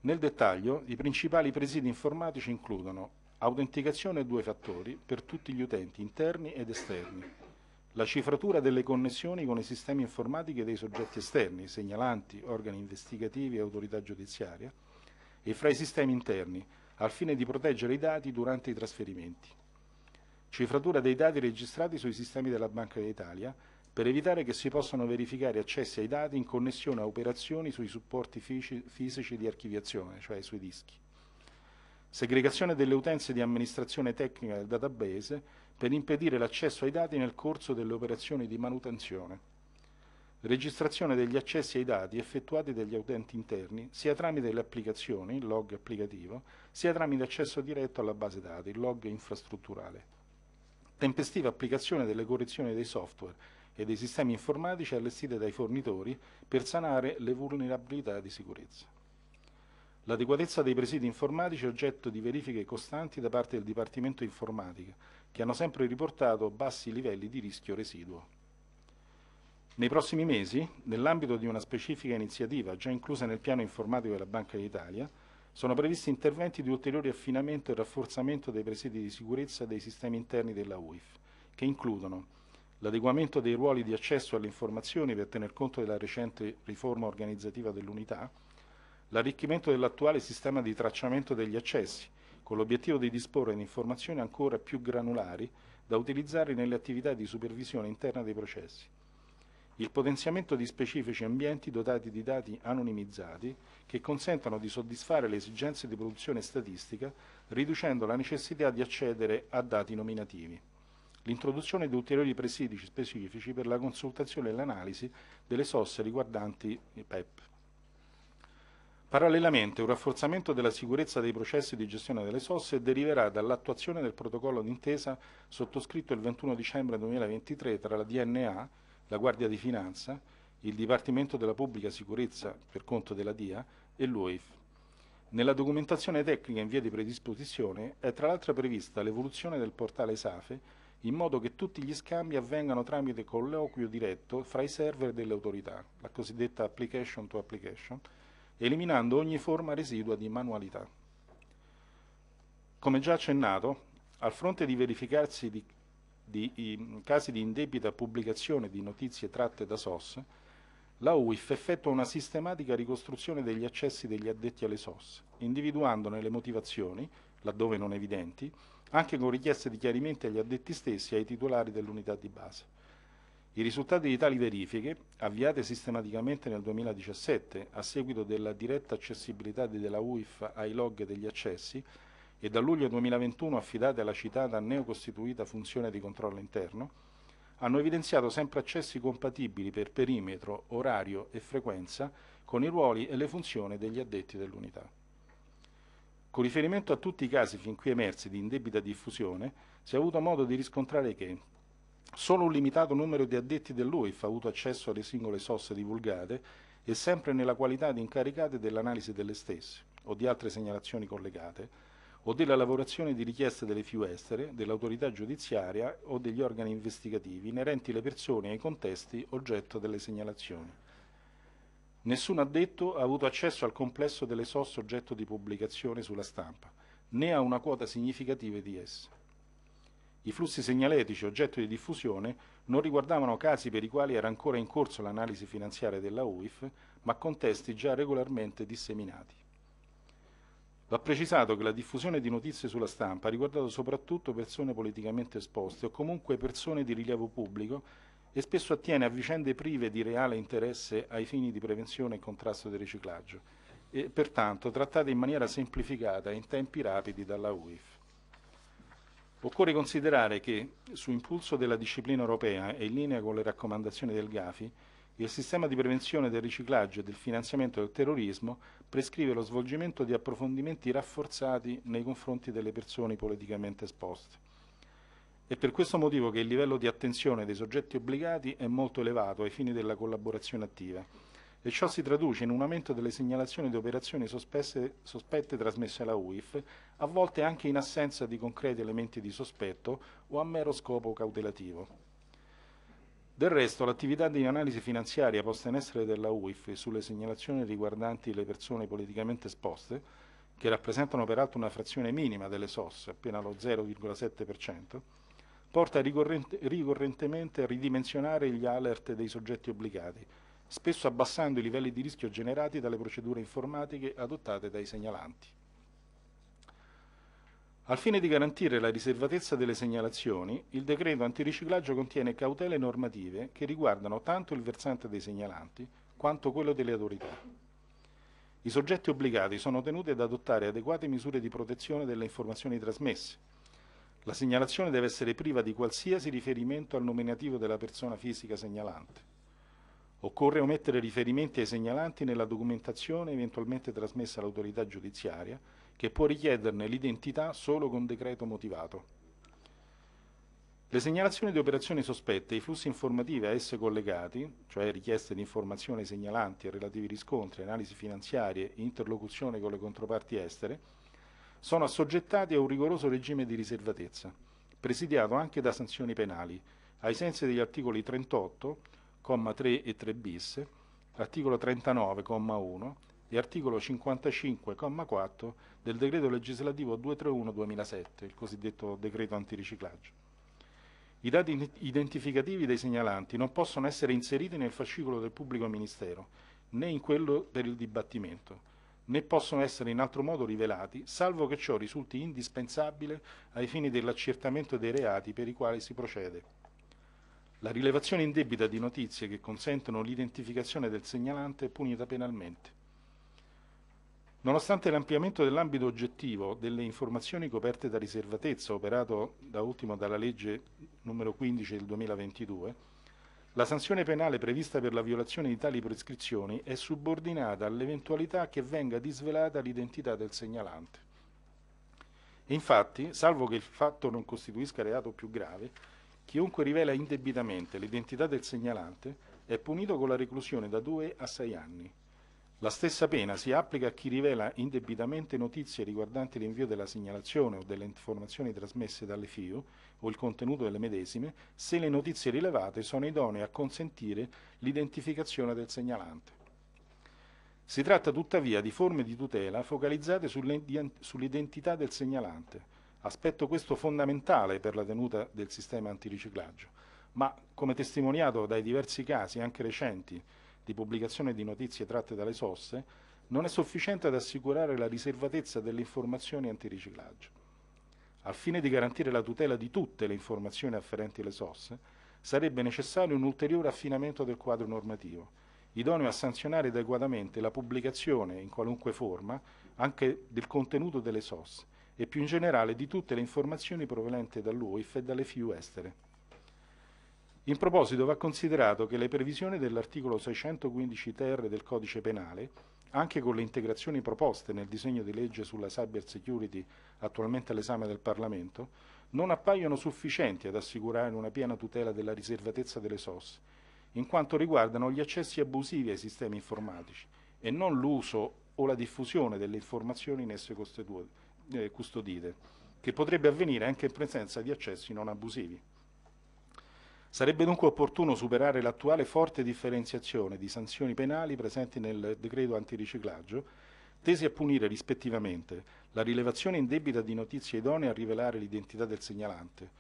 Nel dettaglio, i principali presidi informatici includono autenticazione a due fattori per tutti gli utenti interni ed esterni, la cifratura delle connessioni con i sistemi informatici dei soggetti esterni, segnalanti, organi investigativi e autorità giudiziaria, e fra i sistemi interni, al fine di proteggere i dati durante i trasferimenti. Cifratura dei dati registrati sui sistemi della Banca d'Italia per evitare che si possano verificare accessi ai dati in connessione a operazioni sui supporti fisici di archiviazione, cioè sui dischi. Segregazione delle utenze di amministrazione tecnica del database per impedire l'accesso ai dati nel corso delle operazioni di manutenzione registrazione degli accessi ai dati effettuati dagli utenti interni, sia tramite le applicazioni, log applicativo, sia tramite accesso diretto alla base dati, log infrastrutturale. Tempestiva applicazione delle correzioni dei software e dei sistemi informatici allestiti dai fornitori per sanare le vulnerabilità di sicurezza. L'adeguatezza dei presidi informatici è oggetto di verifiche costanti da parte del Dipartimento Informatica, che hanno sempre riportato bassi livelli di rischio residuo. Nei prossimi mesi, nell'ambito di una specifica iniziativa già inclusa nel piano informatico della Banca d'Italia, sono previsti interventi di ulteriore affinamento e rafforzamento dei presidi di sicurezza dei sistemi interni della UIF, che includono l'adeguamento dei ruoli di accesso alle informazioni per tener conto della recente riforma organizzativa dell'unità, l'arricchimento dell'attuale sistema di tracciamento degli accessi, con l'obiettivo di disporre di informazioni ancora più granulari da utilizzare nelle attività di supervisione interna dei processi, il potenziamento di specifici ambienti dotati di dati anonimizzati che consentano di soddisfare le esigenze di produzione statistica riducendo la necessità di accedere a dati nominativi. L'introduzione di ulteriori presidi specifici per la consultazione e l'analisi delle sosse riguardanti i PEP. Parallelamente, un rafforzamento della sicurezza dei processi di gestione delle sosse deriverà dall'attuazione del protocollo d'intesa sottoscritto il 21 dicembre 2023 tra la DNA la Guardia di Finanza, il Dipartimento della Pubblica Sicurezza per conto della DIA e l'UEF. Nella documentazione tecnica in via di predisposizione è tra l'altro prevista l'evoluzione del portale SAFE in modo che tutti gli scambi avvengano tramite colloquio diretto fra i server delle autorità, la cosiddetta application to application, eliminando ogni forma residua di manualità. Come già accennato, al fronte di verificarsi di di casi di indebita pubblicazione di notizie tratte da SOS, la UIF effettua una sistematica ricostruzione degli accessi degli addetti alle SOS, individuandone le motivazioni, laddove non evidenti, anche con richieste di chiarimenti agli addetti stessi e ai titolari dell'unità di base. I risultati di tali verifiche, avviate sistematicamente nel 2017 a seguito della diretta accessibilità della UIF ai log degli accessi, e da luglio 2021 affidate alla citata neocostituita funzione di controllo interno, hanno evidenziato sempre accessi compatibili per perimetro, orario e frequenza con i ruoli e le funzioni degli addetti dell'unità. Con riferimento a tutti i casi fin qui emersi di indebita diffusione, si è avuto modo di riscontrare che solo un limitato numero di addetti dell'UIF ha avuto accesso alle singole sosse divulgate e sempre nella qualità di incaricate dell'analisi delle stesse o di altre segnalazioni collegate, o della lavorazione di richieste delle FIU estere, dell'autorità giudiziaria o degli organi investigativi inerenti alle persone e ai contesti oggetto delle segnalazioni. Nessun addetto ha avuto accesso al complesso delle SOS oggetto di pubblicazione sulla stampa, né a una quota significativa di esse. I flussi segnaletici oggetto di diffusione non riguardavano casi per i quali era ancora in corso l'analisi finanziaria della UIF, ma contesti già regolarmente disseminati. Va precisato che la diffusione di notizie sulla stampa ha riguardato soprattutto persone politicamente esposte o comunque persone di rilievo pubblico e spesso attiene a vicende prive di reale interesse ai fini di prevenzione e contrasto del riciclaggio e pertanto trattate in maniera semplificata e in tempi rapidi dalla UIF. Occorre considerare che, su impulso della disciplina europea e in linea con le raccomandazioni del GAFI, il sistema di prevenzione del riciclaggio e del finanziamento del terrorismo prescrive lo svolgimento di approfondimenti rafforzati nei confronti delle persone politicamente esposte. È per questo motivo che il livello di attenzione dei soggetti obbligati è molto elevato ai fini della collaborazione attiva e ciò si traduce in un aumento delle segnalazioni di operazioni sospesse, sospette trasmesse alla UIF, a volte anche in assenza di concreti elementi di sospetto o a mero scopo cautelativo. Del resto, l'attività di analisi finanziaria posta in essere della UIF sulle segnalazioni riguardanti le persone politicamente esposte, che rappresentano peraltro una frazione minima delle SOS, appena lo 0,7%, porta ricorrentemente a ridimensionare gli alert dei soggetti obbligati, spesso abbassando i livelli di rischio generati dalle procedure informatiche adottate dai segnalanti. Al fine di garantire la riservatezza delle segnalazioni, il decreto antiriciclaggio contiene cautele normative che riguardano tanto il versante dei segnalanti quanto quello delle autorità. I soggetti obbligati sono tenuti ad adottare adeguate misure di protezione delle informazioni trasmesse. La segnalazione deve essere priva di qualsiasi riferimento al nominativo della persona fisica segnalante. Occorre omettere riferimenti ai segnalanti nella documentazione eventualmente trasmessa all'autorità giudiziaria che può richiederne l'identità solo con decreto motivato. Le segnalazioni di operazioni sospette e i flussi informativi a esse collegati, cioè richieste di informazioni segnalanti e relativi riscontri, analisi finanziarie e interlocuzione con le controparti estere, sono assoggettati a un rigoroso regime di riservatezza, presidiato anche da sanzioni penali, ai sensi degli articoli 38, 3 e 3 bis, articolo 39, 1, di articolo 55,4 del decreto legislativo 231-2007, il cosiddetto decreto antiriciclaggio. I dati identificativi dei segnalanti non possono essere inseriti nel fascicolo del pubblico ministero, né in quello per il dibattimento, né possono essere in altro modo rivelati, salvo che ciò risulti indispensabile ai fini dell'accertamento dei reati per i quali si procede. La rilevazione indebita di notizie che consentono l'identificazione del segnalante è punita penalmente. Nonostante l'ampliamento dell'ambito oggettivo delle informazioni coperte da riservatezza operato da ultimo dalla legge numero 15 del 2022, la sanzione penale prevista per la violazione di tali prescrizioni è subordinata all'eventualità che venga disvelata l'identità del segnalante. Infatti, salvo che il fatto non costituisca reato più grave, chiunque rivela indebitamente l'identità del segnalante è punito con la reclusione da 2 a 6 anni la stessa pena si applica a chi rivela indebitamente notizie riguardanti l'invio della segnalazione o delle informazioni trasmesse dalle FIU o il contenuto delle medesime, se le notizie rilevate sono idonee a consentire l'identificazione del segnalante. Si tratta tuttavia di forme di tutela focalizzate sull'identità del segnalante, aspetto questo fondamentale per la tenuta del sistema antiriciclaggio, ma come testimoniato dai diversi casi, anche recenti, di pubblicazione di notizie tratte dalle soste non è sufficiente ad assicurare la riservatezza delle informazioni antiriciclaggio. Al fine di garantire la tutela di tutte le informazioni afferenti alle sosse, sarebbe necessario un ulteriore affinamento del quadro normativo, idoneo a sanzionare adeguatamente la pubblicazione, in qualunque forma, anche del contenuto delle SOS e più in generale di tutte le informazioni provenienti dall'UIF e dalle FIU estere. In proposito va considerato che le previsioni dell'articolo 615 ter del codice penale, anche con le integrazioni proposte nel disegno di legge sulla cyber security attualmente all'esame del Parlamento, non appaiono sufficienti ad assicurare una piena tutela della riservatezza delle SOS, in quanto riguardano gli accessi abusivi ai sistemi informatici e non l'uso o la diffusione delle informazioni in esse eh, custodite, che potrebbe avvenire anche in presenza di accessi non abusivi. Sarebbe dunque opportuno superare l'attuale forte differenziazione di sanzioni penali presenti nel decreto antiriciclaggio, tesi a punire rispettivamente la rilevazione indebita di notizie idonee a rivelare l'identità del segnalante,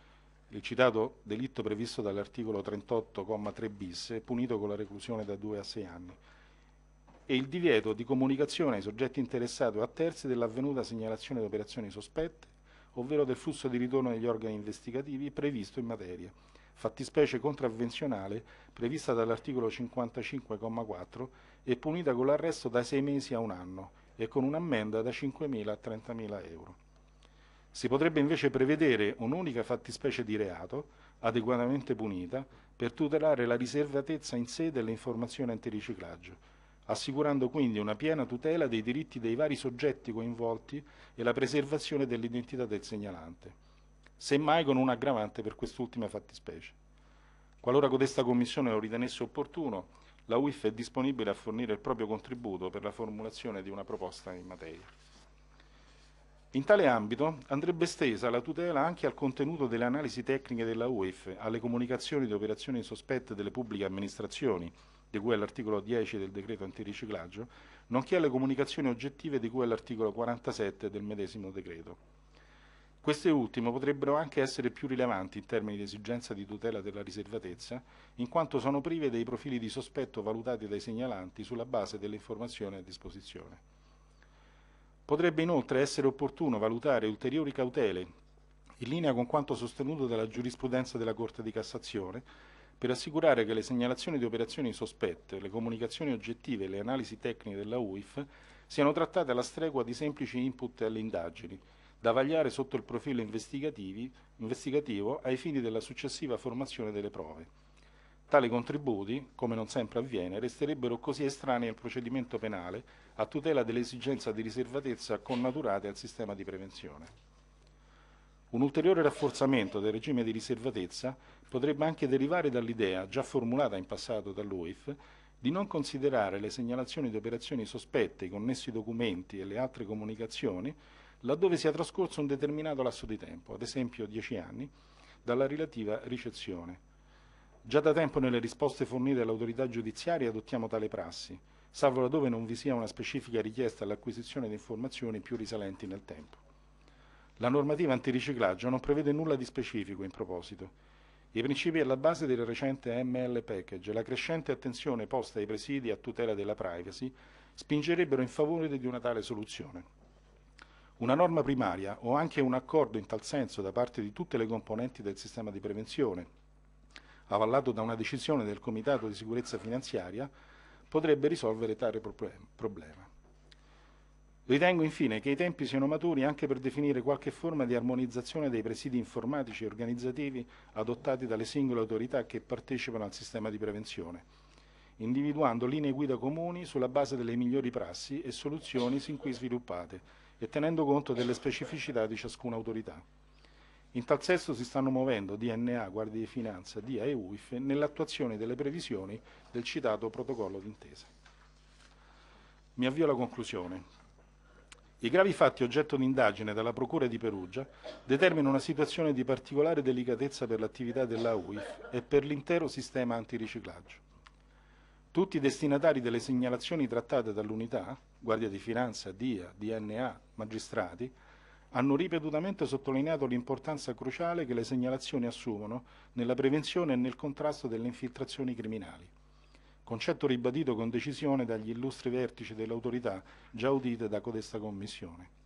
il citato delitto previsto dall'articolo 38,3 bis punito con la reclusione da 2 a 6 anni e il divieto di comunicazione ai soggetti interessati o a terzi dell'avvenuta segnalazione di operazioni sospette, ovvero del flusso di ritorno degli organi investigativi previsto in materia fattispecie contravvenzionale prevista dall'articolo 55,4 e punita con l'arresto da 6 mesi a un anno e con un'ammenda da 5.000 a 30.000 euro. Si potrebbe invece prevedere un'unica fattispecie di reato, adeguatamente punita, per tutelare la riservatezza in sé delle informazioni antiriciclaggio, assicurando quindi una piena tutela dei diritti dei vari soggetti coinvolti e la preservazione dell'identità del segnalante semmai con un aggravante per quest'ultima fattispecie. Qualora codesta Commissione lo ritenesse opportuno, la UIF è disponibile a fornire il proprio contributo per la formulazione di una proposta in materia. In tale ambito andrebbe stesa la tutela anche al contenuto delle analisi tecniche della UIF, alle comunicazioni di operazioni sospette delle pubbliche amministrazioni, di cui è l'articolo 10 del decreto antiriciclaggio, nonché alle comunicazioni oggettive di cui è l'articolo 47 del medesimo decreto. Queste ultime potrebbero anche essere più rilevanti in termini di esigenza di tutela della riservatezza, in quanto sono prive dei profili di sospetto valutati dai segnalanti sulla base delle informazioni a disposizione. Potrebbe inoltre essere opportuno valutare ulteriori cautele, in linea con quanto sostenuto dalla giurisprudenza della Corte di Cassazione, per assicurare che le segnalazioni di operazioni sospette, le comunicazioni oggettive e le analisi tecniche della UIF siano trattate alla stregua di semplici input alle indagini, da vagliare sotto il profilo investigativo ai fini della successiva formazione delle prove. Tali contributi, come non sempre avviene, resterebbero così estranei al procedimento penale a tutela dell'esigenza di riservatezza connaturate al sistema di prevenzione. Un ulteriore rafforzamento del regime di riservatezza potrebbe anche derivare dall'idea, già formulata in passato dall'UIF, di non considerare le segnalazioni di operazioni sospette, i connessi documenti e le altre comunicazioni laddove sia trascorso un determinato lasso di tempo, ad esempio 10 anni, dalla relativa ricezione. Già da tempo nelle risposte fornite all'autorità giudiziaria adottiamo tale prassi, salvo laddove non vi sia una specifica richiesta all'acquisizione di informazioni più risalenti nel tempo. La normativa antiriciclaggio non prevede nulla di specifico in proposito. I principi alla base del recente ML Package e la crescente attenzione posta ai presidi a tutela della privacy spingerebbero in favore di una tale soluzione. Una norma primaria o anche un accordo in tal senso da parte di tutte le componenti del sistema di prevenzione, avallato da una decisione del Comitato di Sicurezza Finanziaria, potrebbe risolvere tale problema. Ritengo infine che i tempi siano maturi anche per definire qualche forma di armonizzazione dei presidi informatici e organizzativi adottati dalle singole autorità che partecipano al sistema di prevenzione, individuando linee guida comuni sulla base delle migliori prassi e soluzioni sin qui sviluppate, e tenendo conto delle specificità di ciascuna autorità. In tal senso si stanno muovendo DNA, Guardia di Finanza, DIA e UIF nell'attuazione delle previsioni del citato protocollo d'intesa. Mi avvio alla conclusione. I gravi fatti oggetto di indagine dalla Procura di Perugia determinano una situazione di particolare delicatezza per l'attività della UIF e per l'intero sistema antiriciclaggio tutti i destinatari delle segnalazioni trattate dall'unità, Guardia di Finanza, DIA, DNA, magistrati, hanno ripetutamente sottolineato l'importanza cruciale che le segnalazioni assumono nella prevenzione e nel contrasto delle infiltrazioni criminali. Concetto ribadito con decisione dagli illustri vertici dell'autorità già udite da codesta commissione.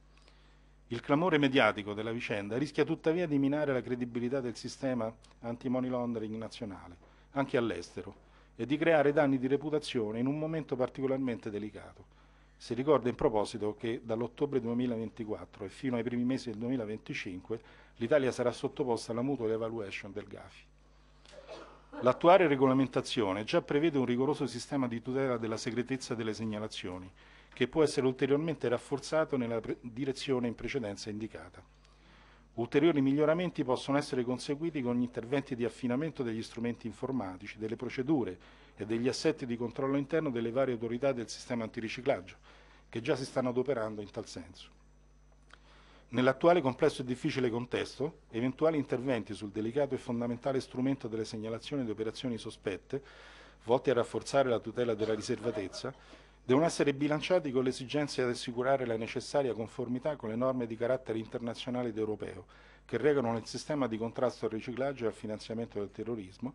Il clamore mediatico della vicenda rischia tuttavia di minare la credibilità del sistema anti-money laundering nazionale, anche all'estero, e di creare danni di reputazione in un momento particolarmente delicato. Si ricorda in proposito che dall'ottobre 2024 e fino ai primi mesi del 2025 l'Italia sarà sottoposta alla mutual evaluation del GAFI. L'attuale regolamentazione già prevede un rigoroso sistema di tutela della segretezza delle segnalazioni, che può essere ulteriormente rafforzato nella direzione in precedenza indicata. Ulteriori miglioramenti possono essere conseguiti con interventi di affinamento degli strumenti informatici, delle procedure e degli assetti di controllo interno delle varie autorità del sistema antiriciclaggio, che già si stanno adoperando in tal senso. Nell'attuale complesso e difficile contesto, eventuali interventi sul delicato e fondamentale strumento delle segnalazioni di operazioni sospette, volti a rafforzare la tutela della riservatezza, devono essere bilanciati con l'esigenza di assicurare la necessaria conformità con le norme di carattere internazionale ed europeo che regolano il sistema di contrasto al riciclaggio e al finanziamento del terrorismo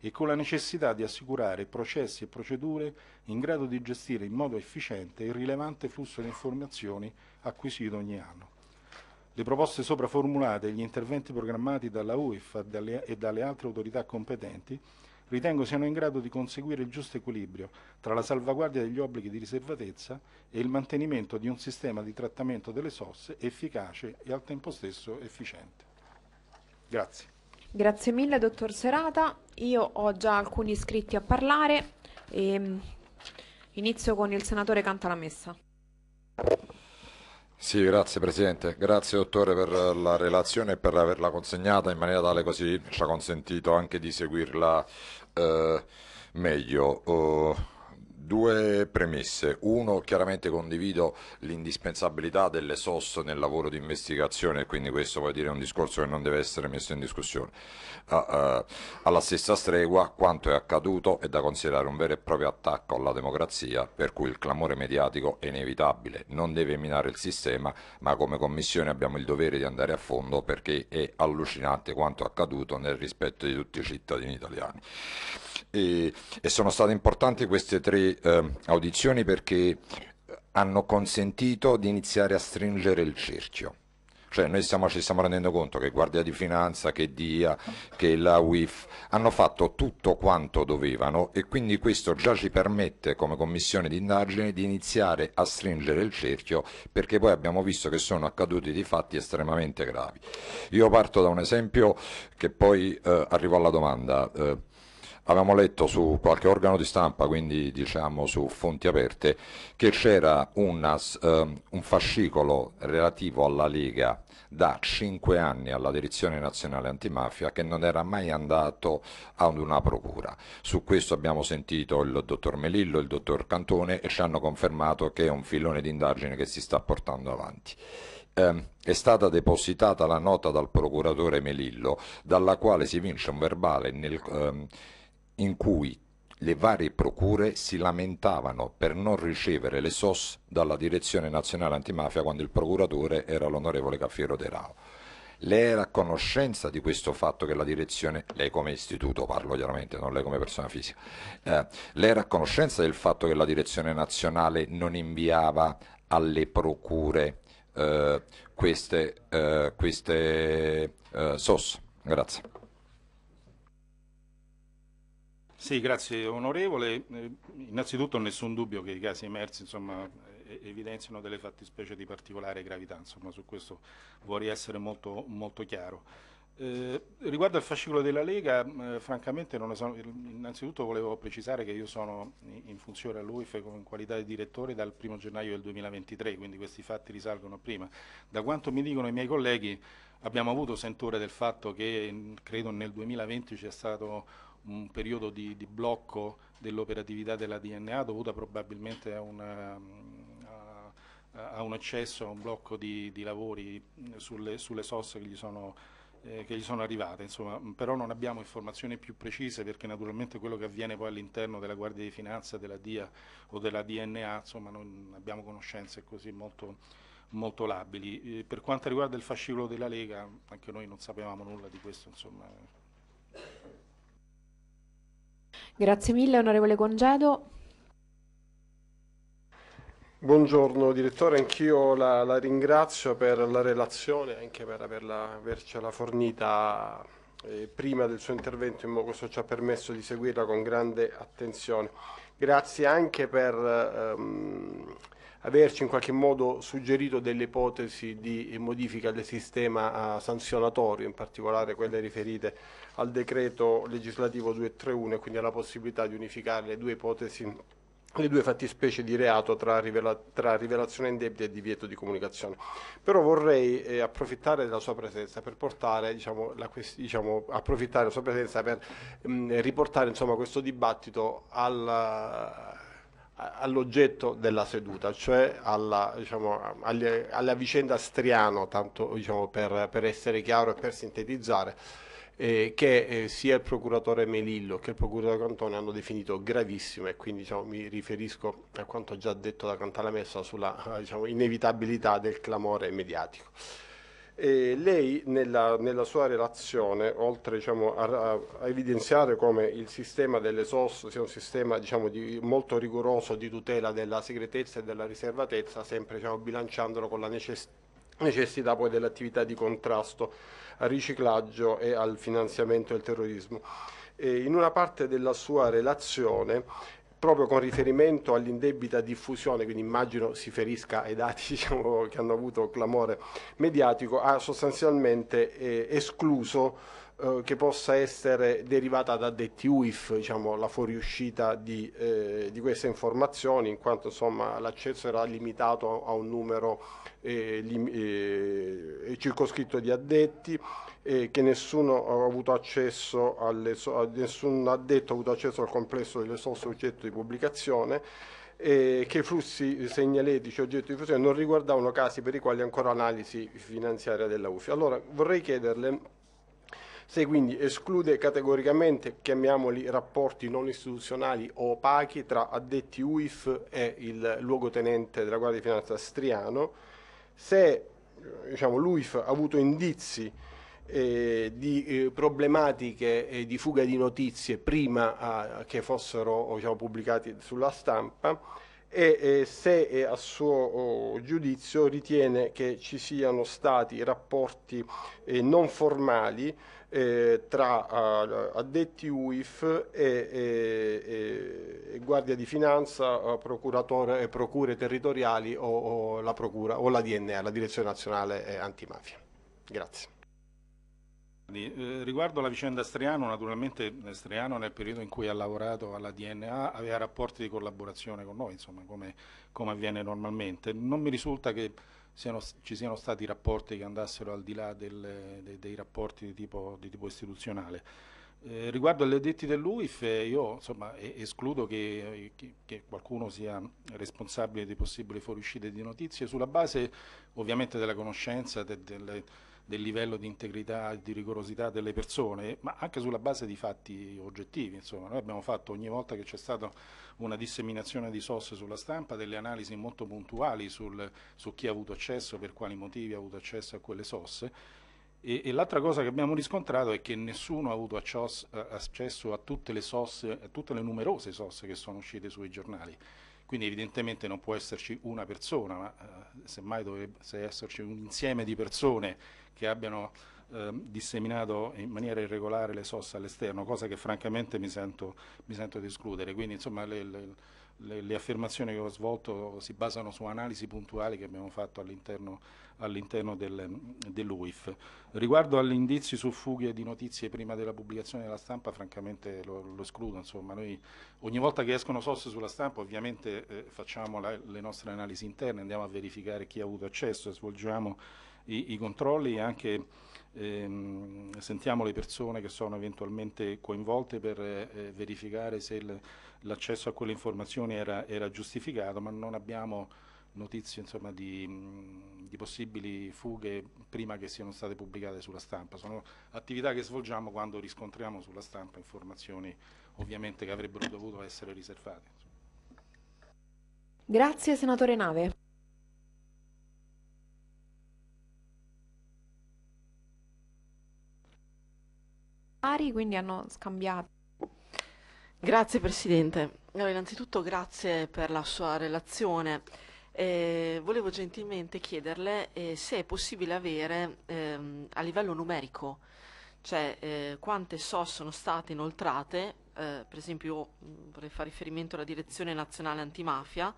e con la necessità di assicurare processi e procedure in grado di gestire in modo efficiente il rilevante flusso di informazioni acquisito ogni anno. Le proposte sopra formulate e gli interventi programmati dalla UEFA e dalle altre autorità competenti ritengo siano in grado di conseguire il giusto equilibrio tra la salvaguardia degli obblighi di riservatezza e il mantenimento di un sistema di trattamento delle sosse efficace e al tempo stesso efficiente. Grazie. Grazie mille dottor Serata, io ho già alcuni iscritti a parlare e ehm, inizio con il senatore Cantalamessa. Sì, grazie Presidente, grazie Dottore per la relazione e per averla consegnata in maniera tale così ci ha consentito anche di seguirla eh, meglio. Oh. Due premesse. Uno, chiaramente condivido l'indispensabilità delle SOS nel lavoro di investigazione, quindi questo vuol dire un discorso che non deve essere messo in discussione. Uh, uh, alla stessa stregua, quanto è accaduto è da considerare un vero e proprio attacco alla democrazia, per cui il clamore mediatico è inevitabile, non deve minare il sistema, ma come Commissione abbiamo il dovere di andare a fondo perché è allucinante quanto è accaduto nel rispetto di tutti i cittadini italiani. E, e sono state importanti queste tre eh, audizioni perché hanno consentito di iniziare a stringere il cerchio. Cioè noi stiamo, ci stiamo rendendo conto che Guardia di Finanza, che DIA, che la UIF hanno fatto tutto quanto dovevano e quindi questo già ci permette come commissione di indagine di iniziare a stringere il cerchio perché poi abbiamo visto che sono accaduti dei fatti estremamente gravi. Io parto da un esempio che poi eh, arrivo alla domanda. Eh, avevamo letto su qualche organo di stampa, quindi diciamo su fonti aperte, che c'era una, um, ehm, un fascicolo relativo alla Lega da 5 anni alla direzione nazionale antimafia che non era mai andato ad una procura. Su questo abbiamo sentito il dottor Melillo, il dottor Cantone e ci hanno confermato che è un filone di indagine che si sta portando avanti. Eh, è stata depositata la nota dal procuratore Melillo, dalla quale si vince un verbale nel, ehm, in cui le varie procure si lamentavano per non ricevere le SOS dalla Direzione Nazionale Antimafia quando il procuratore era l'onorevole Caffiero De Rao. Lei era a conoscenza di questo fatto che la direzione, lei come istituto parlo chiaramente, non lei come persona fisica, eh, lei era a conoscenza del fatto che la direzione nazionale non inviava alle procure eh, queste, eh, queste eh, SOS? Grazie. Sì, grazie onorevole. Eh, innanzitutto nessun dubbio che i casi emersi insomma, eh, evidenziano delle fattispecie di particolare gravità, insomma, su questo vorrei essere molto, molto chiaro. Eh, riguardo al fascicolo della Lega, eh, francamente sono, innanzitutto volevo precisare che io sono in funzione all'UIF in qualità di direttore dal 1 gennaio del 2023, quindi questi fatti risalgono prima. Da quanto mi dicono i miei colleghi abbiamo avuto sentore del fatto che credo nel 2020 c'è stato un periodo di, di blocco dell'operatività della DNA dovuta probabilmente a, una, eh, a, a, un accesso, a un blocco di, di lavori sulle, sulle SOS che gli sono eh, che gli sono arrivate, insomma, però non abbiamo informazioni più precise perché naturalmente quello che avviene poi all'interno della Guardia di Finanza, della DIA o della DNA, insomma, non abbiamo conoscenze così molto, molto labili. Eh, per quanto riguarda il fascicolo della Lega, anche noi non sapevamo nulla di questo, insomma. Grazie mille onorevole Congedo. Buongiorno direttore, anch'io la, la, ringrazio per la relazione, e anche per averla, avercela fornita eh, prima del suo intervento, in modo questo ci ha permesso di seguirla con grande attenzione. Grazie anche per ehm, averci in qualche modo suggerito delle ipotesi di modifica del sistema eh, sanzionatorio, in particolare quelle riferite al decreto legislativo 231 e quindi alla possibilità di unificare le due ipotesi le due fattispecie di reato tra, rivela tra, rivelazione indebita e divieto di comunicazione. Però vorrei eh, approfittare della sua presenza per portare, diciamo, la, diciamo, approfittare della sua presenza per mh, mm, riportare insomma, questo dibattito al, all'oggetto della seduta, cioè alla, diciamo, agli, alla vicenda Striano, tanto diciamo, per, per essere chiaro e per sintetizzare eh, che eh, sia il procuratore Melillo che il procuratore Cantone hanno definito gravissime e quindi diciamo, mi riferisco a quanto già detto da Cantalamessa sulla eh, diciamo, inevitabilità del clamore mediatico. E lei nella, nella, sua relazione, oltre diciamo, a, a, evidenziare come il sistema delle SOS sia un sistema diciamo, di, molto rigoroso di tutela della segretezza e della riservatezza, sempre diciamo, bilanciandolo con la necess necessità dell'attività di contrasto al riciclaggio e al finanziamento del terrorismo. E in una parte della sua relazione proprio con riferimento all'indebita diffusione, quindi immagino si ferisca ai dati diciamo, che hanno avuto clamore mediatico, ha sostanzialmente eh, escluso eh, che possa essere derivata da detti UIF diciamo, la fuoriuscita di, eh, di, queste informazioni, in quanto l'accesso era limitato a un numero eh, lim, eh, circoscritto di addetti, eh, che nessuno ha avuto accesso alle, so, nessun addetto ha avuto accesso al complesso delle source oggetto di pubblicazione, E che i flussi segnaletici oggetto di fusione non riguardavano casi per i quali ancora analisi finanziaria della UFI. Allora vorrei chiederle se quindi esclude categoricamente, chiamiamoli rapporti non istituzionali o opachi tra addetti UIF e il luogotenente della Guardia di Finanza Striano, se diciamo, l'UIF ha avuto indizi eh, di eh, problematiche eh, di fuga di notizie prima che fossero diciamo, pubblicate sulla stampa e eh, se eh, a suo oh, giudizio ritiene che ci siano stati rapporti eh, non formali eh, tra uh, addetti UIF e, e, e, guardia di finanza, eh, procuratore e eh, procure territoriali o, o, la procura o la DNA, la Direzione Nazionale eh, Antimafia. Grazie. riguardo alla vicenda Striano, naturalmente Striano nel periodo in cui ha lavorato alla DNA aveva rapporti di collaborazione con noi, insomma, come, come avviene normalmente. Non mi risulta che siano, ci siano stati rapporti che andassero al di là del, de, dei rapporti di tipo, di tipo istituzionale. Eh, riguardo agli addetti dell'UIF, io insomma, escludo che, che, qualcuno sia responsabile di possibili fuoriuscite di notizie sulla base ovviamente della conoscenza, de, de, del livello di integrità e di rigorosità delle persone, ma anche sulla base di fatti oggettivi. Insomma. Noi abbiamo fatto ogni volta che c'è stata una disseminazione di SOS sulla stampa delle analisi molto puntuali sul, su chi ha avuto accesso, per quali motivi ha avuto accesso a quelle SOS. E, e l'altra cosa che abbiamo riscontrato è che nessuno ha avuto accesso a tutte le SOS, a tutte le numerose SOS che sono uscite sui giornali quindi evidentemente non può esserci una persona, ma eh, semmai dovrebbe esserci un insieme di persone che abbiano eh, disseminato in maniera irregolare le SOS all'esterno, cosa che francamente mi sento, mi sento di escludere. Quindi insomma le, le, le affermazioni che ho svolto si basano su analisi puntuali che abbiamo fatto all'interno all'interno del, dell'UIF. Riguardo agli indizi su fughe di notizie prima della pubblicazione della stampa, francamente lo, lo escludo, insomma, noi ogni volta che escono SOS sulla stampa ovviamente eh, facciamo la, le nostre analisi interne, andiamo a verificare chi ha avuto accesso, svolgiamo i, i controlli e anche ehm, sentiamo le persone che sono eventualmente coinvolte per eh, verificare se l'accesso a quelle informazioni era, era giustificato, ma non abbiamo notizie insomma, di, di, possibili fughe prima che siano state pubblicate sulla stampa. Sono attività che svolgiamo quando riscontriamo sulla stampa informazioni ovviamente che avrebbero dovuto essere riservate. Grazie senatore Nave. Quindi hanno scambiato. Grazie Presidente. Allora, innanzitutto grazie per la sua relazione. Eh, volevo gentilmente chiederle eh, se è possibile avere ehm, a livello numerico, cioè eh, quante SOS sono state inoltrate, eh, per esempio vorrei fare riferimento alla Direzione Nazionale Antimafia,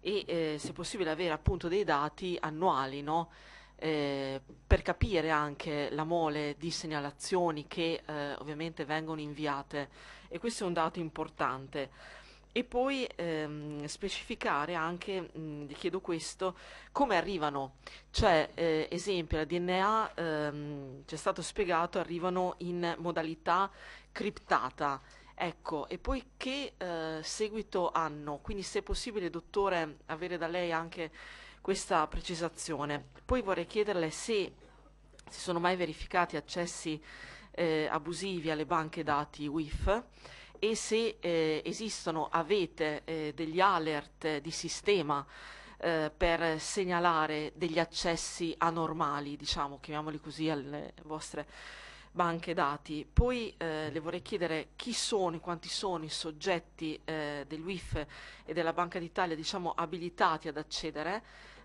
e eh, se è possibile avere appunto dei dati annuali, no? Eh, per capire anche la mole di segnalazioni che ovviamente vengono inviate e questo è un dato importante e poi ehm, specificare anche, mh, mhmm, chiedo questo, come arrivano, cioè eh, esempio la DNA ehm, ci è stato spiegato arrivano in modalità criptata, ecco, e poi che eh, seguito hanno, quindi se è possibile dottore avere da lei anche questa precisazione. Poi vorrei chiederle se si sono mai verificati accessi eh, abusivi alle banche dati WIF, e se eh, esistono, avete eh, degli alert di sistema eh, per segnalare degli accessi anormali, diciamo, chiamiamoli così, alle vostre banche dati. Poi eh, le vorrei chiedere chi sono, e quanti sono i soggetti eh, dell'UIF e della Banca d'Italia, diciamo, abilitati ad accedere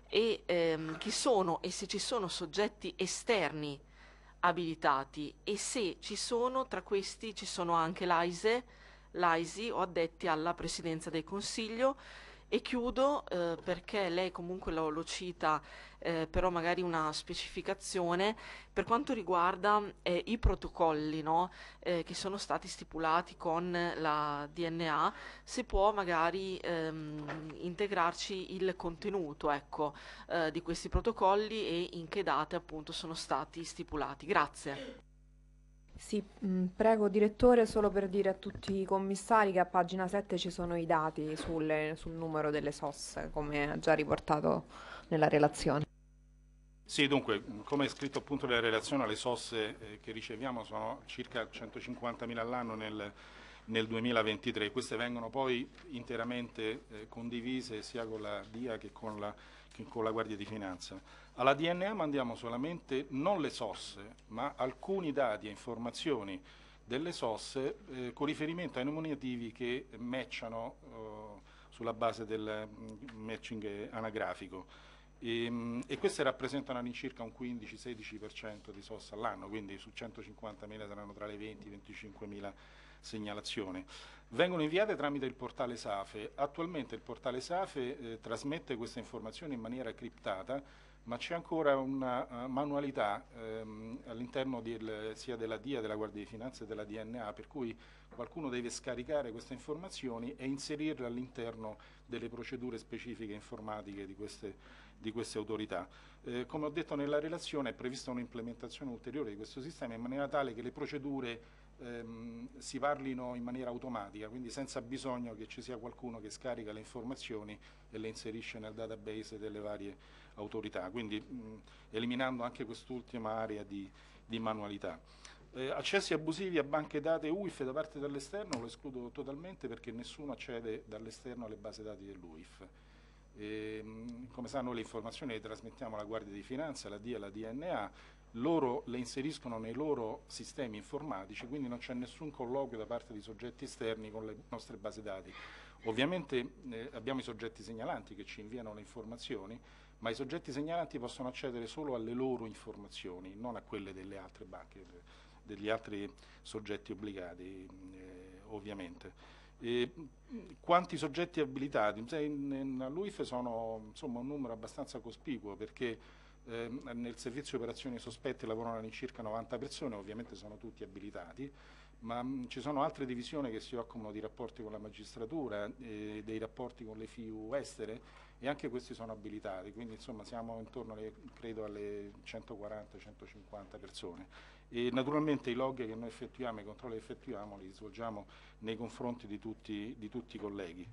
e ehm, chi sono e se ci sono soggetti esterni abilitati e se ci sono, tra questi ci sono anche l'AISE, l'AISI o addetti alla presidenza del Consiglio. E chiudo eh, perché lei comunque lo, lo cita, eh, però magari una specificazione per quanto riguarda eh, i protocolli no? Eh, che sono stati stipulati con la DNA, se può magari ehm, integrarci il contenuto ecco, eh, di questi protocolli e in che date appunto sono stati stipulati. Grazie. Sì, mh, mm, prego direttore solo per dire a tutti i commissari che a pagina 7 ci sono i dati sulle- sul numero delle SOS, come ha già riportato nella relazione. Sì, dunque, come è scritto appunto nella relazione, le SOS eh, che riceviamo sono circa 150.000 all'anno nel nel 2023. Queste vengono poi interamente eh, condivise sia con la DIA che con la, che con la, Guardia di Finanza. Alla DNA mandiamo solamente non le sosse, ma alcuni dati e informazioni delle sosse eh, con riferimento ai nominativi che matchano eh, sulla base del mm, matching anagrafico. E, ehm, e, queste rappresentano all'incirca un 15-16% di sosse all'anno, quindi su 150.000 saranno tra le 20 e 25.000 segnalazione. Vengono inviate tramite il portale SAFE. Attualmente il portale SAFE eh, trasmette queste informazioni in maniera criptata, ma c'è ancora una uh, manualità ehm, all'interno del, sia della DIA, della Guardia di Finanza e della DNA, per cui qualcuno deve scaricare queste informazioni e inserirle all'interno delle procedure specifiche informatiche di queste, di queste autorità. Eh, come ho detto nella relazione è prevista un'implementazione ulteriore di questo sistema in maniera tale che le procedure ehm, si parlino in maniera automatica, quindi senza bisogno che ci sia qualcuno che scarica le informazioni e le inserisce nel database delle varie autorità, quindi mh, eliminando anche quest'ultima area di, di manualità. Eh, accessi abusivi a banche date UIF da parte dell'esterno lo escludo totalmente perché nessuno accede dall'esterno alle base dati dell'UIF. Ehm, come sanno le informazioni le trasmettiamo alla Guardia di Finanza, alla DIA, e alla DNA loro le inseriscono nei loro sistemi informatici, quindi non c'è nessun colloquio da parte di soggetti esterni con le nostre basi dati. Ovviamente eh, abbiamo i soggetti segnalanti che ci inviano le informazioni, ma i soggetti segnalanti possono accedere solo alle loro informazioni, non a quelle delle altre banche, degli altri soggetti obbligati, eh, ovviamente. E quanti soggetti abilitati? LUIF sono insomma, un numero abbastanza cospicuo perché eh, nel servizio operazioni sospette lavorano all'incirca 90 persone, ovviamente sono tutti abilitati, ma mh, mm, ci sono altre divisioni che si occupano di rapporti con la magistratura, eh, dei rapporti con le FIU estere e anche questi sono abilitati, quindi insomma siamo intorno alle, credo alle 140-150 persone. E naturalmente i log che noi effettuiamo, i controlli che effettuiamo li svolgiamo nei confronti di tutti, di tutti i colleghi.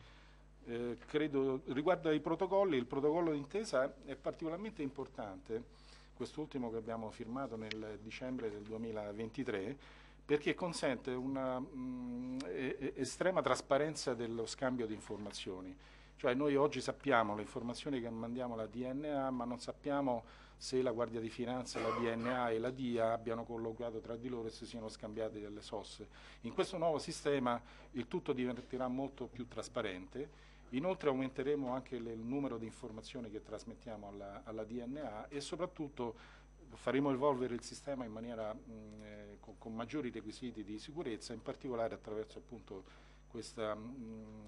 Eh, credo, riguardo ai protocolli, il protocollo d'intesa è particolarmente importante, quest'ultimo che abbiamo firmato nel dicembre del 2023, perché consente una mh, mm, estrema trasparenza dello scambio di informazioni. Cioè noi oggi sappiamo le informazioni che mandiamo alla DNA, ma non sappiamo se la Guardia di Finanza, la DNA e la DIA abbiano colloquiato tra di loro e se siano scambiate delle sosse. In questo nuovo sistema il tutto diventerà molto più trasparente Inoltre aumenteremo anche il numero di informazioni che trasmettiamo alla, alla DNA e soprattutto faremo evolvere il sistema in maniera mh, mm, eh, con, con, maggiori requisiti di sicurezza, in particolare attraverso appunto, questa mh, mm,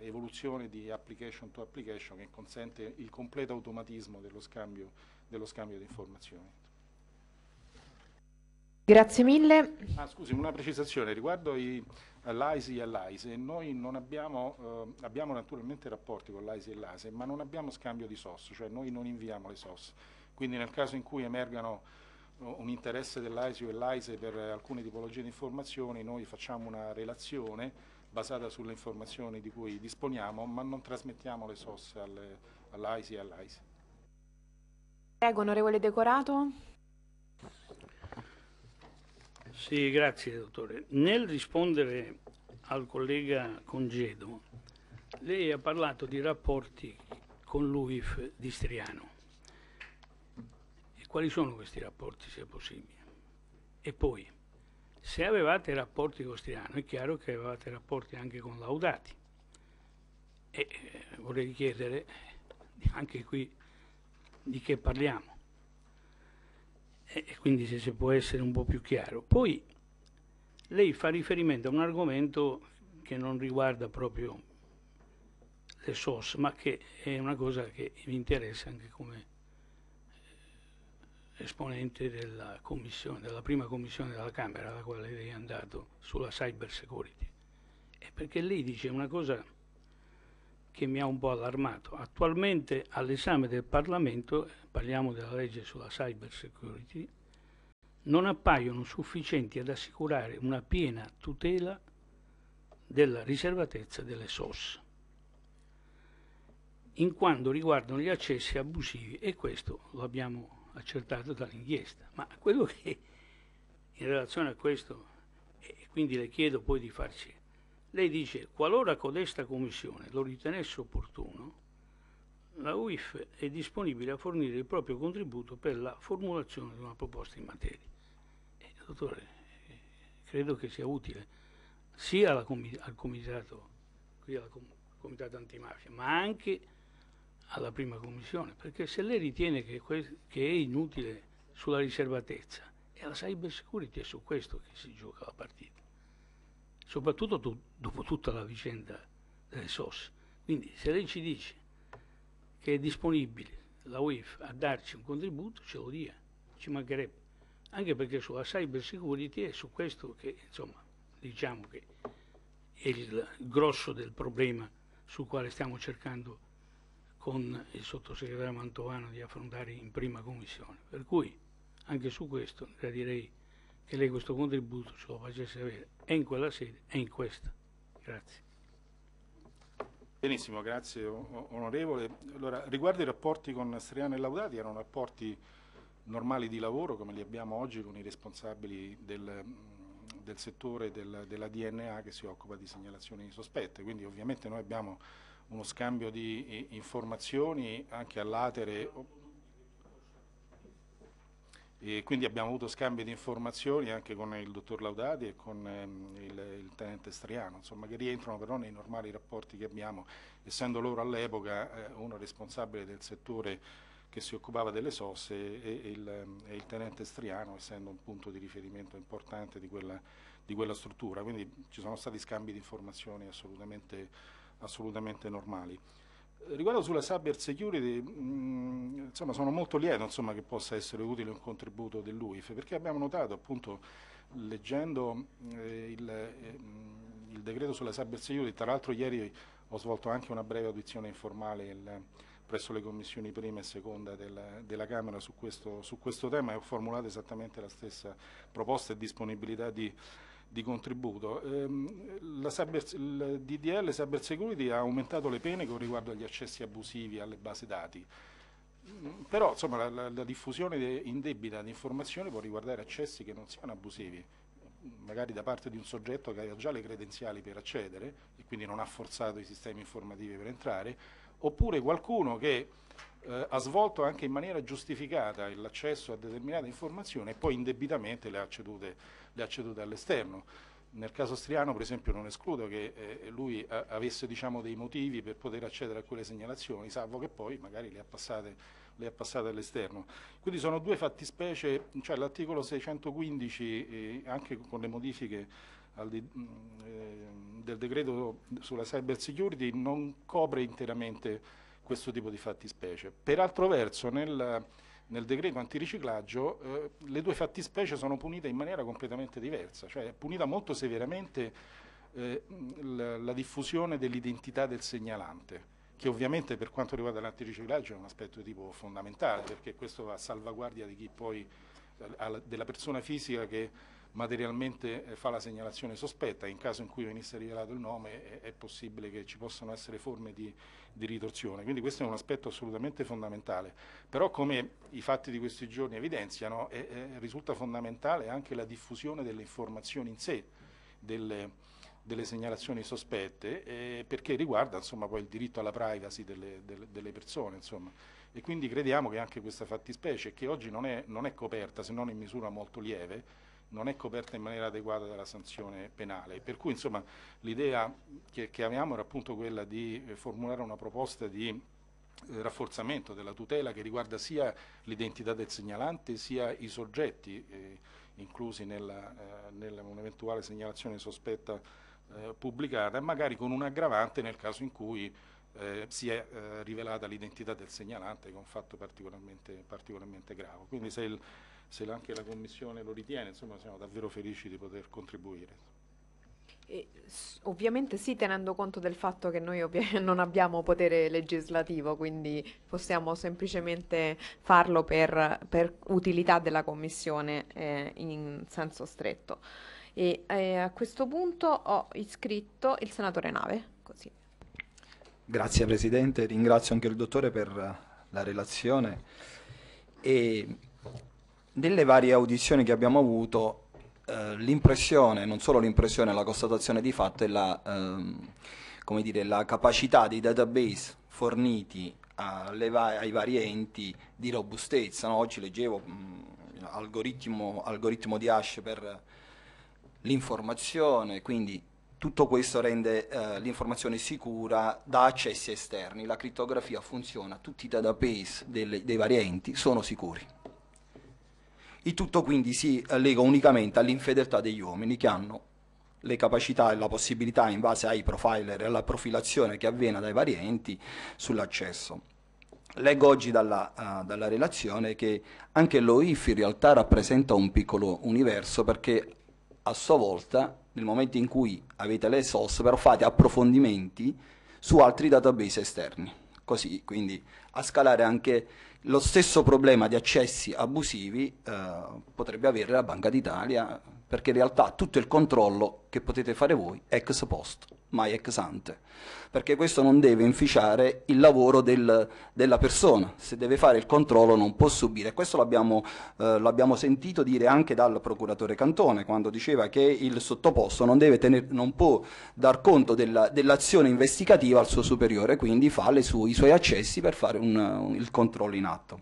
eh, evoluzione di application to application che consente il completo automatismo dello scambio, dello scambio di informazioni. Grazie mille. Ah, scusi, una precisazione riguardo i, all'AISI e all'AISE. Noi non abbiamo, eh, abbiamo naturalmente rapporti con l'AISI e l'AISE, ma non abbiamo scambio di SOS, cioè noi non inviamo le SOS. Quindi nel caso in cui emergano eh, un interesse dell'AISI o dell'AISE per alcune tipologie di informazioni, noi facciamo una relazione basata sulle informazioni di cui disponiamo, ma non trasmettiamo le SOS all'AISI e all'AISE. Prego, onorevole Decorato. Sì, grazie dottore. Nel rispondere al collega Congedo, lei ha parlato di rapporti con l'UIF di Striano. E quali sono questi rapporti, se è possibile? E poi, se avevate rapporti con Striano, è chiaro che avevate rapporti anche con Laudati. E eh, vorrei chiedere anche qui di che parliamo e quindi se si può essere un po' più chiaro. Poi lei fa riferimento a un argomento che non riguarda proprio le SOS, ma che è una cosa che mi interessa anche come eh, esponente della, commissione, della prima commissione della Camera, alla quale lei è andato, sulla cyber security. È perché lei dice una cosa che mi ha un po' allarmato. Attualmente all'esame del Parlamento, parliamo della legge sulla cyber security, non appaiono sufficienti ad assicurare una piena tutela della riservatezza delle SOS, in quanto riguardano gli accessi abusivi e questo lo abbiamo accertato dall'inchiesta. Ma quello che in relazione a questo, e quindi le chiedo poi di farci lei dice, qualora codesta commissione lo ritenesse opportuno, la UIF è disponibile a fornire il proprio contributo per la formulazione di una proposta in materia. Eh, dottore, eh, credo che sia utile sia comit al comitato, qui al com comitato antimafia, ma anche alla prima commissione, perché se lei ritiene che, che è inutile sulla riservatezza, è la cybersecurity, è su questo che si gioca la partita soprattutto tu, dopo tutta la vicenda delle SOS. Quindi se lei ci dice che è disponibile la UEF a darci un contributo, ce lo dia, ci mancherebbe. Anche perché sulla cyber security è su questo che, insomma, diciamo che è il grosso del problema sul quale stiamo cercando con il sottosegretario Mantovano di affrontare in prima commissione. Per cui anche su questo gradirei che lei questo contributo ce lo facesse avere e in quella sede e in questa. Grazie. Benissimo, grazie onorevole. Allora, riguardo i rapporti con Striano e Laudati, erano rapporti normali di lavoro come li abbiamo oggi con i responsabili del, del settore del, della DNA che si occupa di segnalazioni sospette, quindi ovviamente noi abbiamo uno scambio di informazioni anche all'atere e quindi abbiamo avuto scambi di informazioni anche con il dottor Laudati e con ehm, il, il, tenente Striano, insomma, che rientrano però nei normali rapporti che abbiamo, essendo loro all'epoca eh, uno responsabile del settore che si occupava delle sosse e, e, il, ehm, e, il, tenente Striano, essendo un punto di riferimento importante di quella, di quella struttura. Quindi ci sono stati scambi di informazioni assolutamente, assolutamente normali. Riguardo sulla cyber security, mh, mm, insomma, sono molto lieto insomma, che possa essere utile un contributo dell'UIF, perché abbiamo notato, appunto, leggendo eh, il, eh, il, decreto sulla cyber security, tra l'altro ieri ho svolto anche una breve audizione informale il, presso le commissioni prima e seconda del, della Camera su questo, su questo tema e ho formulato esattamente la stessa proposta e disponibilità di di contributo. Ehm, la cyber, il DDL Cyber Security ha aumentato le pene con riguardo agli accessi abusivi alle basi dati, mm, però insomma, la, la, la, diffusione indebita di informazioni può riguardare accessi che non siano abusivi, magari da parte di un soggetto che ha già le credenziali per accedere e quindi non ha forzato i sistemi informativi per entrare, oppure qualcuno che eh, ha svolto anche in maniera giustificata l'accesso a determinate informazioni e poi indebitamente le ha cedute le ha cedute all'esterno. Nel caso Striano, per esempio, non escludo che eh, lui a, eh, avesse diciamo, dei motivi per poter accedere a quelle segnalazioni, salvo che poi magari le ha passate, le ha passate all'esterno. Quindi sono due fattispecie, cioè l'articolo 615, eh, anche con le modifiche di, mm, eh, del decreto sulla cyber security, non copre interamente questo tipo di fattispecie. Per altro verso, nel nel decreto antiriciclaggio eh, le due fattispecie sono punite in maniera completamente diversa, cioè è punita molto severamente eh, la, la diffusione dell'identità del segnalante, che ovviamente per quanto riguarda l'antiriciclaggio è un aspetto di tipo fondamentale, perché questo va a salvaguardia di chi poi, eh, della persona fisica che materialmente eh, fa la segnalazione sospetta, in caso in cui venisse rivelato il nome è, possibile che ci possano essere forme di, di ritorsione, quindi questo è un aspetto assolutamente fondamentale, però come i fatti di questi giorni evidenziano è, è, risulta fondamentale anche la diffusione delle informazioni in sé, delle, delle segnalazioni sospette eh, perché riguarda insomma, poi il diritto alla privacy delle, delle, delle persone. Insomma. E quindi crediamo che anche questa fattispecie, che oggi non è, non è coperta se non in misura molto lieve, non è coperta in maniera adeguata dalla sanzione penale. Per cui insomma l'idea che, che avevamo era appunto quella di eh, formulare una proposta di eh, rafforzamento della tutela che riguarda sia l'identità del segnalante sia i soggetti eh, inclusi nella, eh, nella un'eventuale segnalazione sospetta eh, pubblicata magari con un aggravante nel caso in cui eh, si è eh, rivelata l'identità del segnalante che è un fatto particolarmente, particolarmente grave. Quindi se il, se anche la Commissione lo ritiene, insomma siamo davvero felici di poter contribuire. E, ovviamente sì, tenendo conto del fatto che noi non abbiamo potere legislativo, quindi possiamo semplicemente farlo per, per utilità della Commissione eh, in senso stretto. E eh, a questo punto ho iscritto il senatore Nave. Così. Grazie Presidente, ringrazio anche il dottore per la relazione. E delle varie audizioni che abbiamo avuto, eh, l'impressione, non solo l'impressione, la constatazione di fatto è la, ehm, dire, la capacità dei database forniti va- ai vari enti di robustezza. No? Oggi leggevo mh, mm, algoritmo, algoritmo, di hash per l'informazione, quindi tutto questo rende eh, l'informazione sicura da accessi esterni. La criptografia funziona, tutti i database delle, dei vari enti sono sicuri. Il tutto quindi si lega unicamente all'infedeltà degli uomini che hanno le capacità e la possibilità in base ai profiler e alla profilazione che avviene dai vari enti sull'accesso. Leggo oggi dalla, uh, dalla, relazione che anche l'OIF in realtà rappresenta un piccolo universo perché a sua volta nel momento in cui avete le SOS però fate approfondimenti su altri database esterni, così quindi a scalare anche lo stesso problema di accessi abusivi eh, potrebbe avere la Banca d'Italia, perché in realtà tutto il controllo che potete fare voi è ex post mai ex ante, perché questo non deve inficiare il lavoro del, della persona, se deve fare il controllo non può subire. Questo l'abbiamo, eh, sentito dire anche dal procuratore Cantone, quando diceva che il sottoposto non, tener, non può dar conto dell'azione investigativa al suo superiore, quindi fa su, i suoi accessi per fare un, un, il controllo in atto.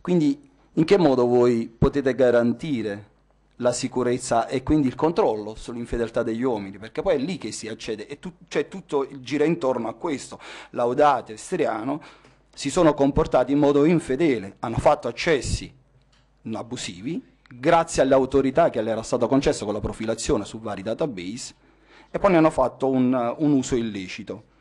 Quindi in che modo voi potete garantire la sicurezza e quindi il controllo sull'infedeltà degli uomini, perché poi è lì che si accede e tu, cioè, tutto gira intorno a questo. Laudate e Striano si sono comportati in modo infedele, hanno fatto accessi abusivi grazie all'autorità che le era stata concessa con la profilazione su vari database e poi ne hanno fatto un, un uso illecito.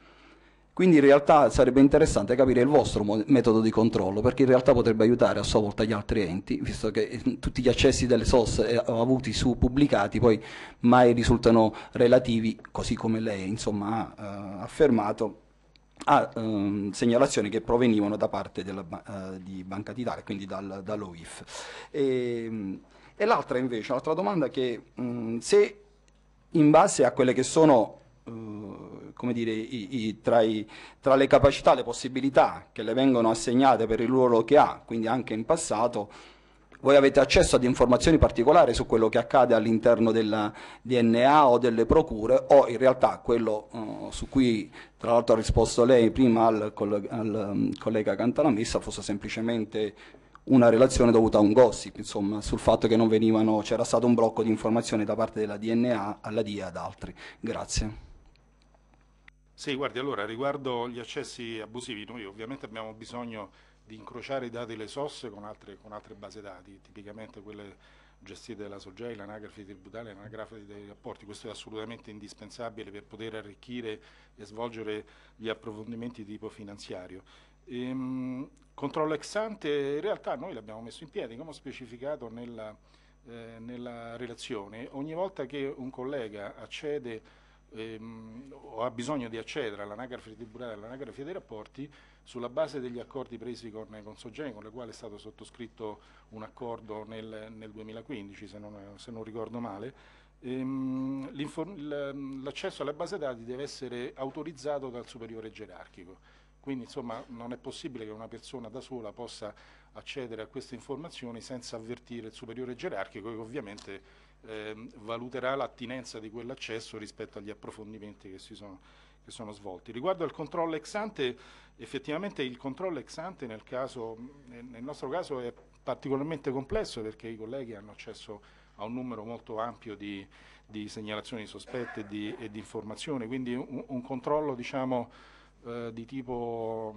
Quindi in realtà sarebbe interessante capire il vostro metodo di controllo, perché in realtà potrebbe aiutare a sua volta gli altri enti, visto che eh, tutti gli accessi delle SOS eh, avuti su pubblicati poi mai risultano relativi, così come lei insomma, ha eh, affermato, a ehm, segnalazioni che provenivano da parte della, eh, di Banca d'Italia, quindi dal, dall'OIF. E, ehm, e l'altra invece, l'altra domanda è che mh, mm, se in base a quelle che sono... Eh, come dire, i, i, tra, i, tra, le capacità, le possibilità che le vengono assegnate per il ruolo che ha, quindi anche in passato, voi avete accesso ad informazioni particolari su quello che accade all'interno della DNA o delle procure o in realtà quello uh, su cui tra l'altro ha risposto lei prima al, coll al um, collega Cantalamessa fosse semplicemente una relazione dovuta a un gossip, insomma, sul fatto che c'era stato un blocco di informazioni da parte della DNA alla DIA ad altri. Grazie. Sì, guardi, allora riguardo gli accessi abusivi, noi ovviamente abbiamo bisogno di incrociare i dati le SOS con altre, con altre basi dati, tipicamente quelle gestite dalla SOGEI, l'anagrafe tributaria e l'anagrafe dei rapporti. Questo è assolutamente indispensabile per poter arricchire e svolgere gli approfondimenti di tipo finanziario. Ehm, controllo ex ante, in realtà noi l'abbiamo messo in piedi, come ho specificato nella, eh, nella relazione, ogni volta che un collega accede ehm, o ha bisogno di accedere all'anagrafe tribunale e all'anagrafe dei rapporti sulla base degli accordi presi con, con Sogeni, con le quali è stato sottoscritto un accordo nel, nel 2015, se non, se non, ricordo male, ehm, l'accesso alla base dati deve essere autorizzato dal superiore gerarchico. Quindi insomma non è possibile che una persona da sola possa accedere a queste informazioni senza avvertire il superiore gerarchico che ovviamente eh, valuterà l'attinenza di quell'accesso rispetto agli approfondimenti che si sono che sono svolti. Riguardo al controllo ex ante, effettivamente il controllo ex ante nel, caso, nel, nostro caso è particolarmente complesso perché i colleghi hanno accesso a un numero molto ampio di, di segnalazioni sospette e di, e di informazioni, quindi un, un controllo diciamo, eh, di tipo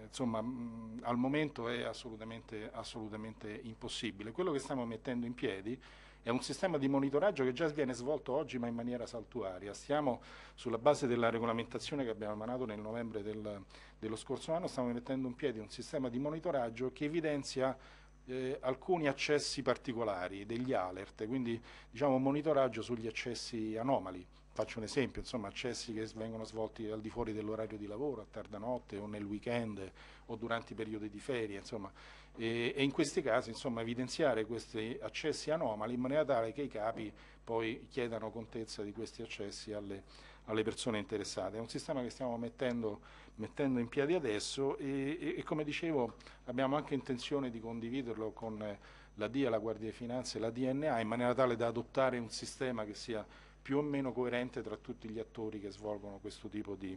eh, insomma, mh, mm, al momento è assolutamente, assolutamente impossibile. Quello che stiamo mettendo in piedi è un sistema di monitoraggio che già viene svolto oggi ma in maniera saltuaria. Stiamo sulla base della regolamentazione che abbiamo emanato nel novembre del, dello scorso anno, stiamo mettendo in piedi un sistema di monitoraggio che evidenzia eh, alcuni accessi particolari, degli alert, quindi diciamo monitoraggio sugli accessi anomali. Faccio un esempio, insomma, accessi che vengono svolti al di fuori dell'orario di lavoro, a tarda notte o nel weekend o durante i periodi di ferie, insomma, e, e in questi casi insomma, evidenziare questi accessi anomali in maniera tale che i capi poi chiedano contezza di questi accessi alle, alle persone interessate. È un sistema che stiamo mettendo, mettendo in piedi adesso e, e, e, come dicevo abbiamo anche intenzione di condividerlo con la DIA, la Guardia di Finanze e la DNA in maniera tale da adottare un sistema che sia più o meno coerente tra tutti gli attori che svolgono questo tipo di,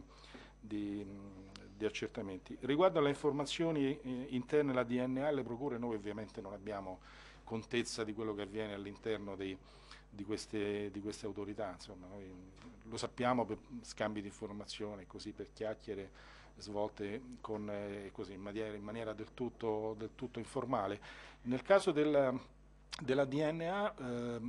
di, di accertamenti. Riguardo alle informazioni eh, interne alla DNA alle procure, noi ovviamente non abbiamo contezza di quello che avviene all'interno di, di, queste, autorità, Insomma, lo sappiamo per scambi di informazioni, così per chiacchiere svolte con, eh, così, in, maniera, in maniera, del, tutto, del tutto informale. Nel caso del, della DNA ehm,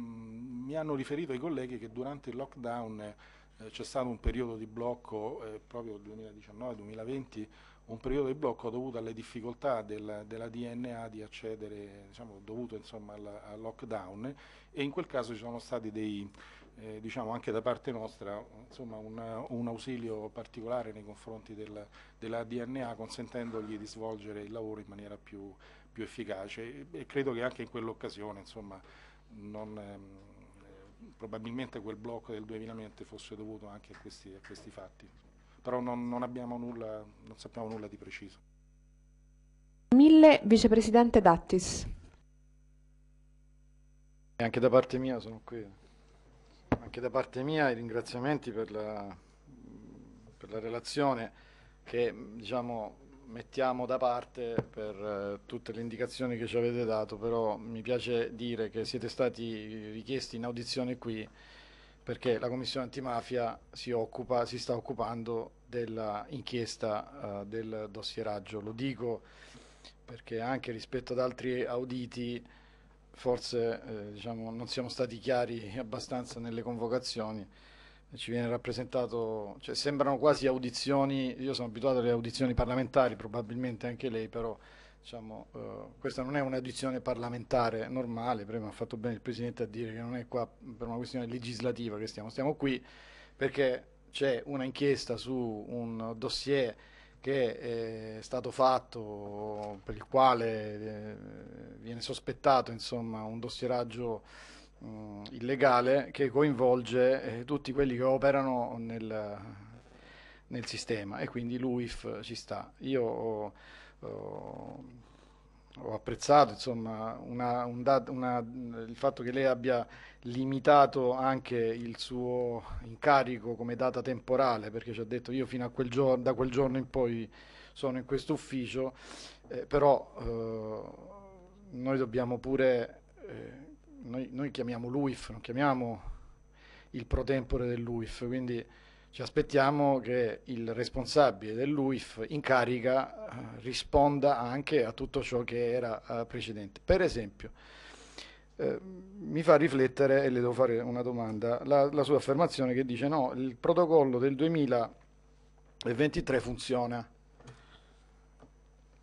mi hanno riferito i colleghi che durante il lockdown eh, c'è stato un periodo di blocco, eh, proprio 2019-2020, un periodo di blocco dovuto alle difficoltà del, della DNA di accedere, diciamo, dovuto insomma, al, al, lockdown e in quel caso ci sono stati dei, eh, diciamo anche da parte nostra, insomma, una, un ausilio particolare nei confronti del, della DNA consentendogli di svolgere il lavoro in maniera più, più efficace e, e, credo che anche in quell'occasione non... Ehm, probabilmente quel blocco del 2020 fosse dovuto anche a questi, a questi fatti, però non, non, nulla, non sappiamo nulla di preciso. Mille Vicepresidente Dattis. E anche da parte mia sono qui. Anche da parte mia i ringraziamenti per la, per la relazione che diciamo, mettiamo da parte per eh, tutte le indicazioni che ci avete dato, però mi piace dire che siete stati richiesti in audizione qui perché la Commissione antimafia si, occupa, si sta occupando dell'inchiesta eh, del dossieraggio. Lo dico perché anche rispetto ad altri auditi forse eh, diciamo, non siamo stati chiari abbastanza nelle convocazioni ci viene rappresentato, cioè sembrano quasi audizioni, io sono abituato alle audizioni parlamentari, probabilmente anche lei, però diciamo, eh, questa non è un'audizione parlamentare normale, prima ha fatto bene il Presidente a dire che non è qua per una questione legislativa che stiamo, stiamo qui perché c'è una inchiesta su un dossier che eh, è stato fatto per il quale eh, viene sospettato insomma, un dossieraggio mh, mm, illegale che coinvolge eh, tutti quelli che operano nel, nel sistema e quindi l'UIF ci sta. Io ho, ho, ho apprezzato insomma, una, un dat, una, il fatto che lei abbia limitato anche il suo incarico come data temporale perché ci ha detto io fino a quel giorno, da quel giorno in poi sono in questo ufficio, eh, però eh, noi dobbiamo pure... Eh, noi, noi chiamiamo l'UIF, non chiamiamo il pro tempore dell'UIF, quindi ci aspettiamo che il responsabile dell'UIF in carica eh, risponda anche a tutto ciò che era eh, precedente. Per esempio, eh, mi fa riflettere, e le devo fare una domanda, la, la sua affermazione che dice no, il protocollo del 2023 funziona.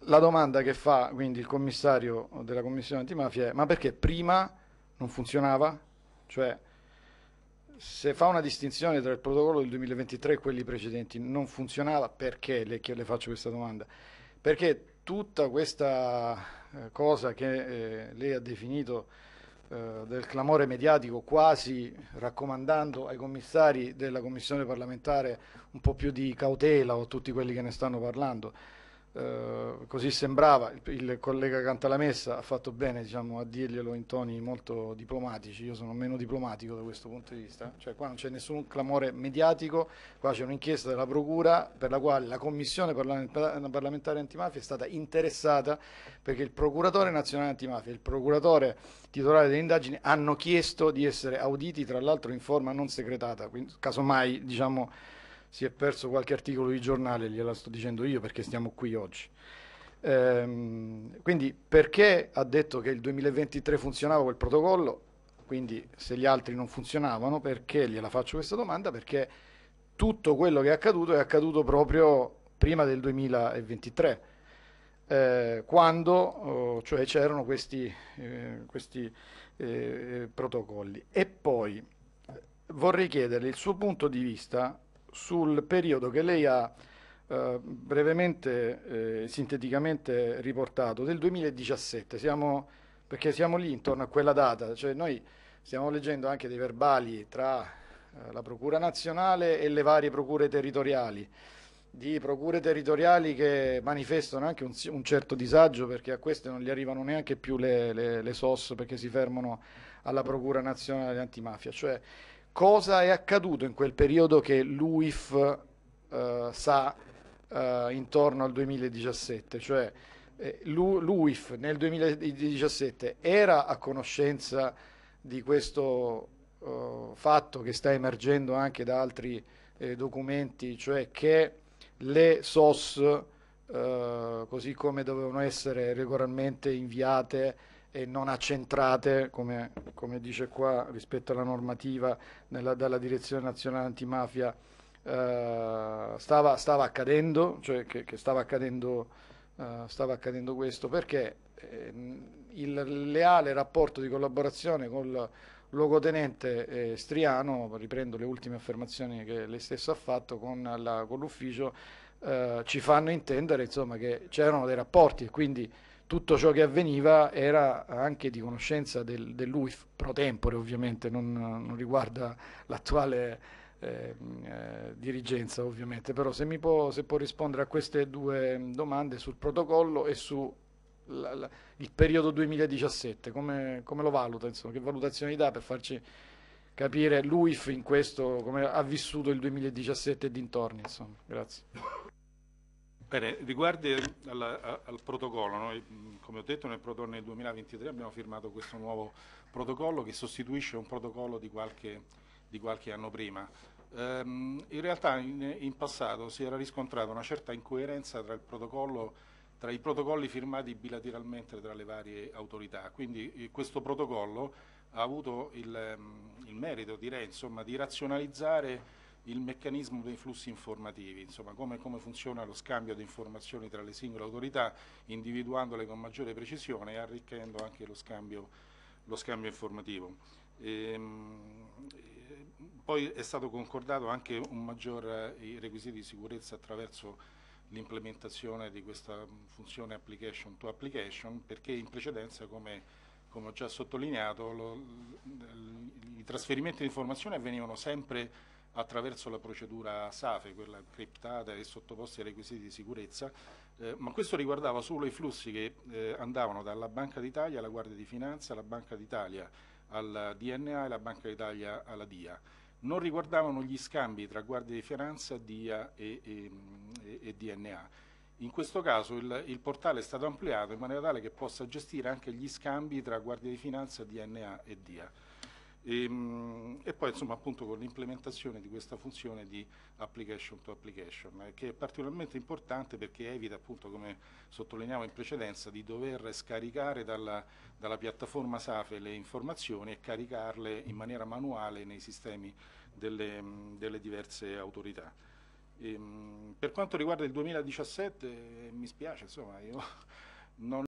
La domanda che fa quindi il commissario della Commissione antimafia è ma perché prima non funzionava, cioè se fa una distinzione tra il protocollo del 2023 e quelli precedenti, non funzionava perché, le, le faccio questa domanda, perché tutta questa eh, cosa che eh, lei ha definito eh, del clamore mediatico quasi raccomandando ai commissari della commissione parlamentare un po' più di cautela o a tutti quelli che ne stanno parlando eh, così sembrava, il, il collega Cantalamessa ha fatto bene diciamo, a dirglielo in toni molto diplomatici, io sono meno diplomatico da questo punto di vista, cioè qua non c'è nessun clamore mediatico, qua c'è un'inchiesta della Procura per la quale la Commissione parlamentare, parlamentare antimafia è stata interessata perché il Procuratore nazionale antimafia e il Procuratore titolare delle indagini hanno chiesto di essere auditi, tra l'altro in forma non segretata, quindi casomai diciamo si è perso qualche articolo di giornale, gliela sto dicendo io perché stiamo qui oggi. Ehm, quindi perché ha detto che il 2023 funzionava quel protocollo? Quindi se gli altri non funzionavano, perché gliela faccio questa domanda? Perché tutto quello che è accaduto è accaduto proprio prima del 2023, eh, quando oh, cioè c'erano questi, eh, questi eh, protocolli. E poi eh, vorrei chiederle il suo punto di vista sul periodo che lei ha eh, brevemente, eh, sinteticamente riportato, del 2017, siamo, perché siamo lì intorno a quella data, cioè noi stiamo leggendo anche dei verbali tra eh, la Procura Nazionale e le varie procure territoriali, di procure territoriali che manifestano anche un, un certo disagio perché a queste non gli arrivano neanche più le, le, le SOS perché si fermano alla Procura Nazionale Antimafia, cioè cosa è accaduto in quel periodo che l'UIF eh, sa eh, intorno al 2017, cioè eh, l'UIF nel 2017 era a conoscenza di questo eh, fatto che sta emergendo anche da altri eh, documenti, cioè che le SOS, eh, così come dovevano essere regolarmente inviate, e non accentrate, come, come dice qua, rispetto alla normativa nella, dalla Direzione Nazionale Antimafia, eh, stava, stava, accadendo, cioè che, che stava, accadendo, eh, stava accadendo questo, perché eh, il leale rapporto di collaborazione con il luogotenente eh, Striano, riprendo le ultime affermazioni che lei stessa ha fatto con, la, con l'ufficio, eh, ci fanno intendere insomma, che c'erano dei rapporti e quindi tutto ciò che avveniva era anche di conoscenza del, dell'UIF, pro tempore ovviamente, non, non riguarda l'attuale eh, eh, dirigenza ovviamente, però se, mi può, se può rispondere a queste due domande sul protocollo e sul periodo 2017, come, come lo valuta, insomma, che valutazioni dà per farci capire l'UIF in questo, come ha vissuto il 2017 e dintorni, insomma. Grazie. Bene, riguardo al, al, protocollo, noi come ho detto nel, nel 2023 abbiamo firmato questo nuovo protocollo che sostituisce un protocollo di qualche, di qualche anno prima. Ehm, in realtà in, in, passato si era riscontrata una certa incoerenza tra, tra i protocolli firmati bilateralmente tra le varie autorità, quindi eh, questo protocollo ha avuto il, il merito direi, insomma, di razionalizzare il meccanismo dei flussi informativi, insomma come, come, funziona lo scambio di informazioni tra le singole autorità, individuandole con maggiore precisione e arricchendo anche lo scambio, lo scambio informativo. E, ehm, eh, poi è stato concordato anche un maggior eh, requisito di sicurezza attraverso l'implementazione di questa funzione application to application perché in precedenza come come ho già sottolineato, lo, i trasferimenti di informazioni avvenivano sempre attraverso la procedura SAFE, quella criptata e sottoposta ai requisiti di sicurezza, eh, ma questo riguardava solo i flussi che eh, andavano dalla Banca d'Italia alla Guardia di Finanza, alla Banca d'Italia alla DNA e la Banca d'Italia alla DIA. Non riguardavano gli scambi tra Guardia di Finanza, DIA e, e, e DNA. In questo caso il, il, portale è stato ampliato in maniera tale che possa gestire anche gli scambi tra Guardia di Finanza, DNA e DIA. E, ehm, e, poi insomma appunto con l'implementazione di questa funzione di application to application eh, che è particolarmente importante perché evita appunto come sottolineavo in precedenza di dover scaricare dalla, dalla piattaforma SAFE le informazioni e caricarle in maniera manuale nei sistemi delle, mh, mm, delle diverse autorità. E, ehm, mh, per quanto riguarda il 2017 eh, mi spiace insomma io non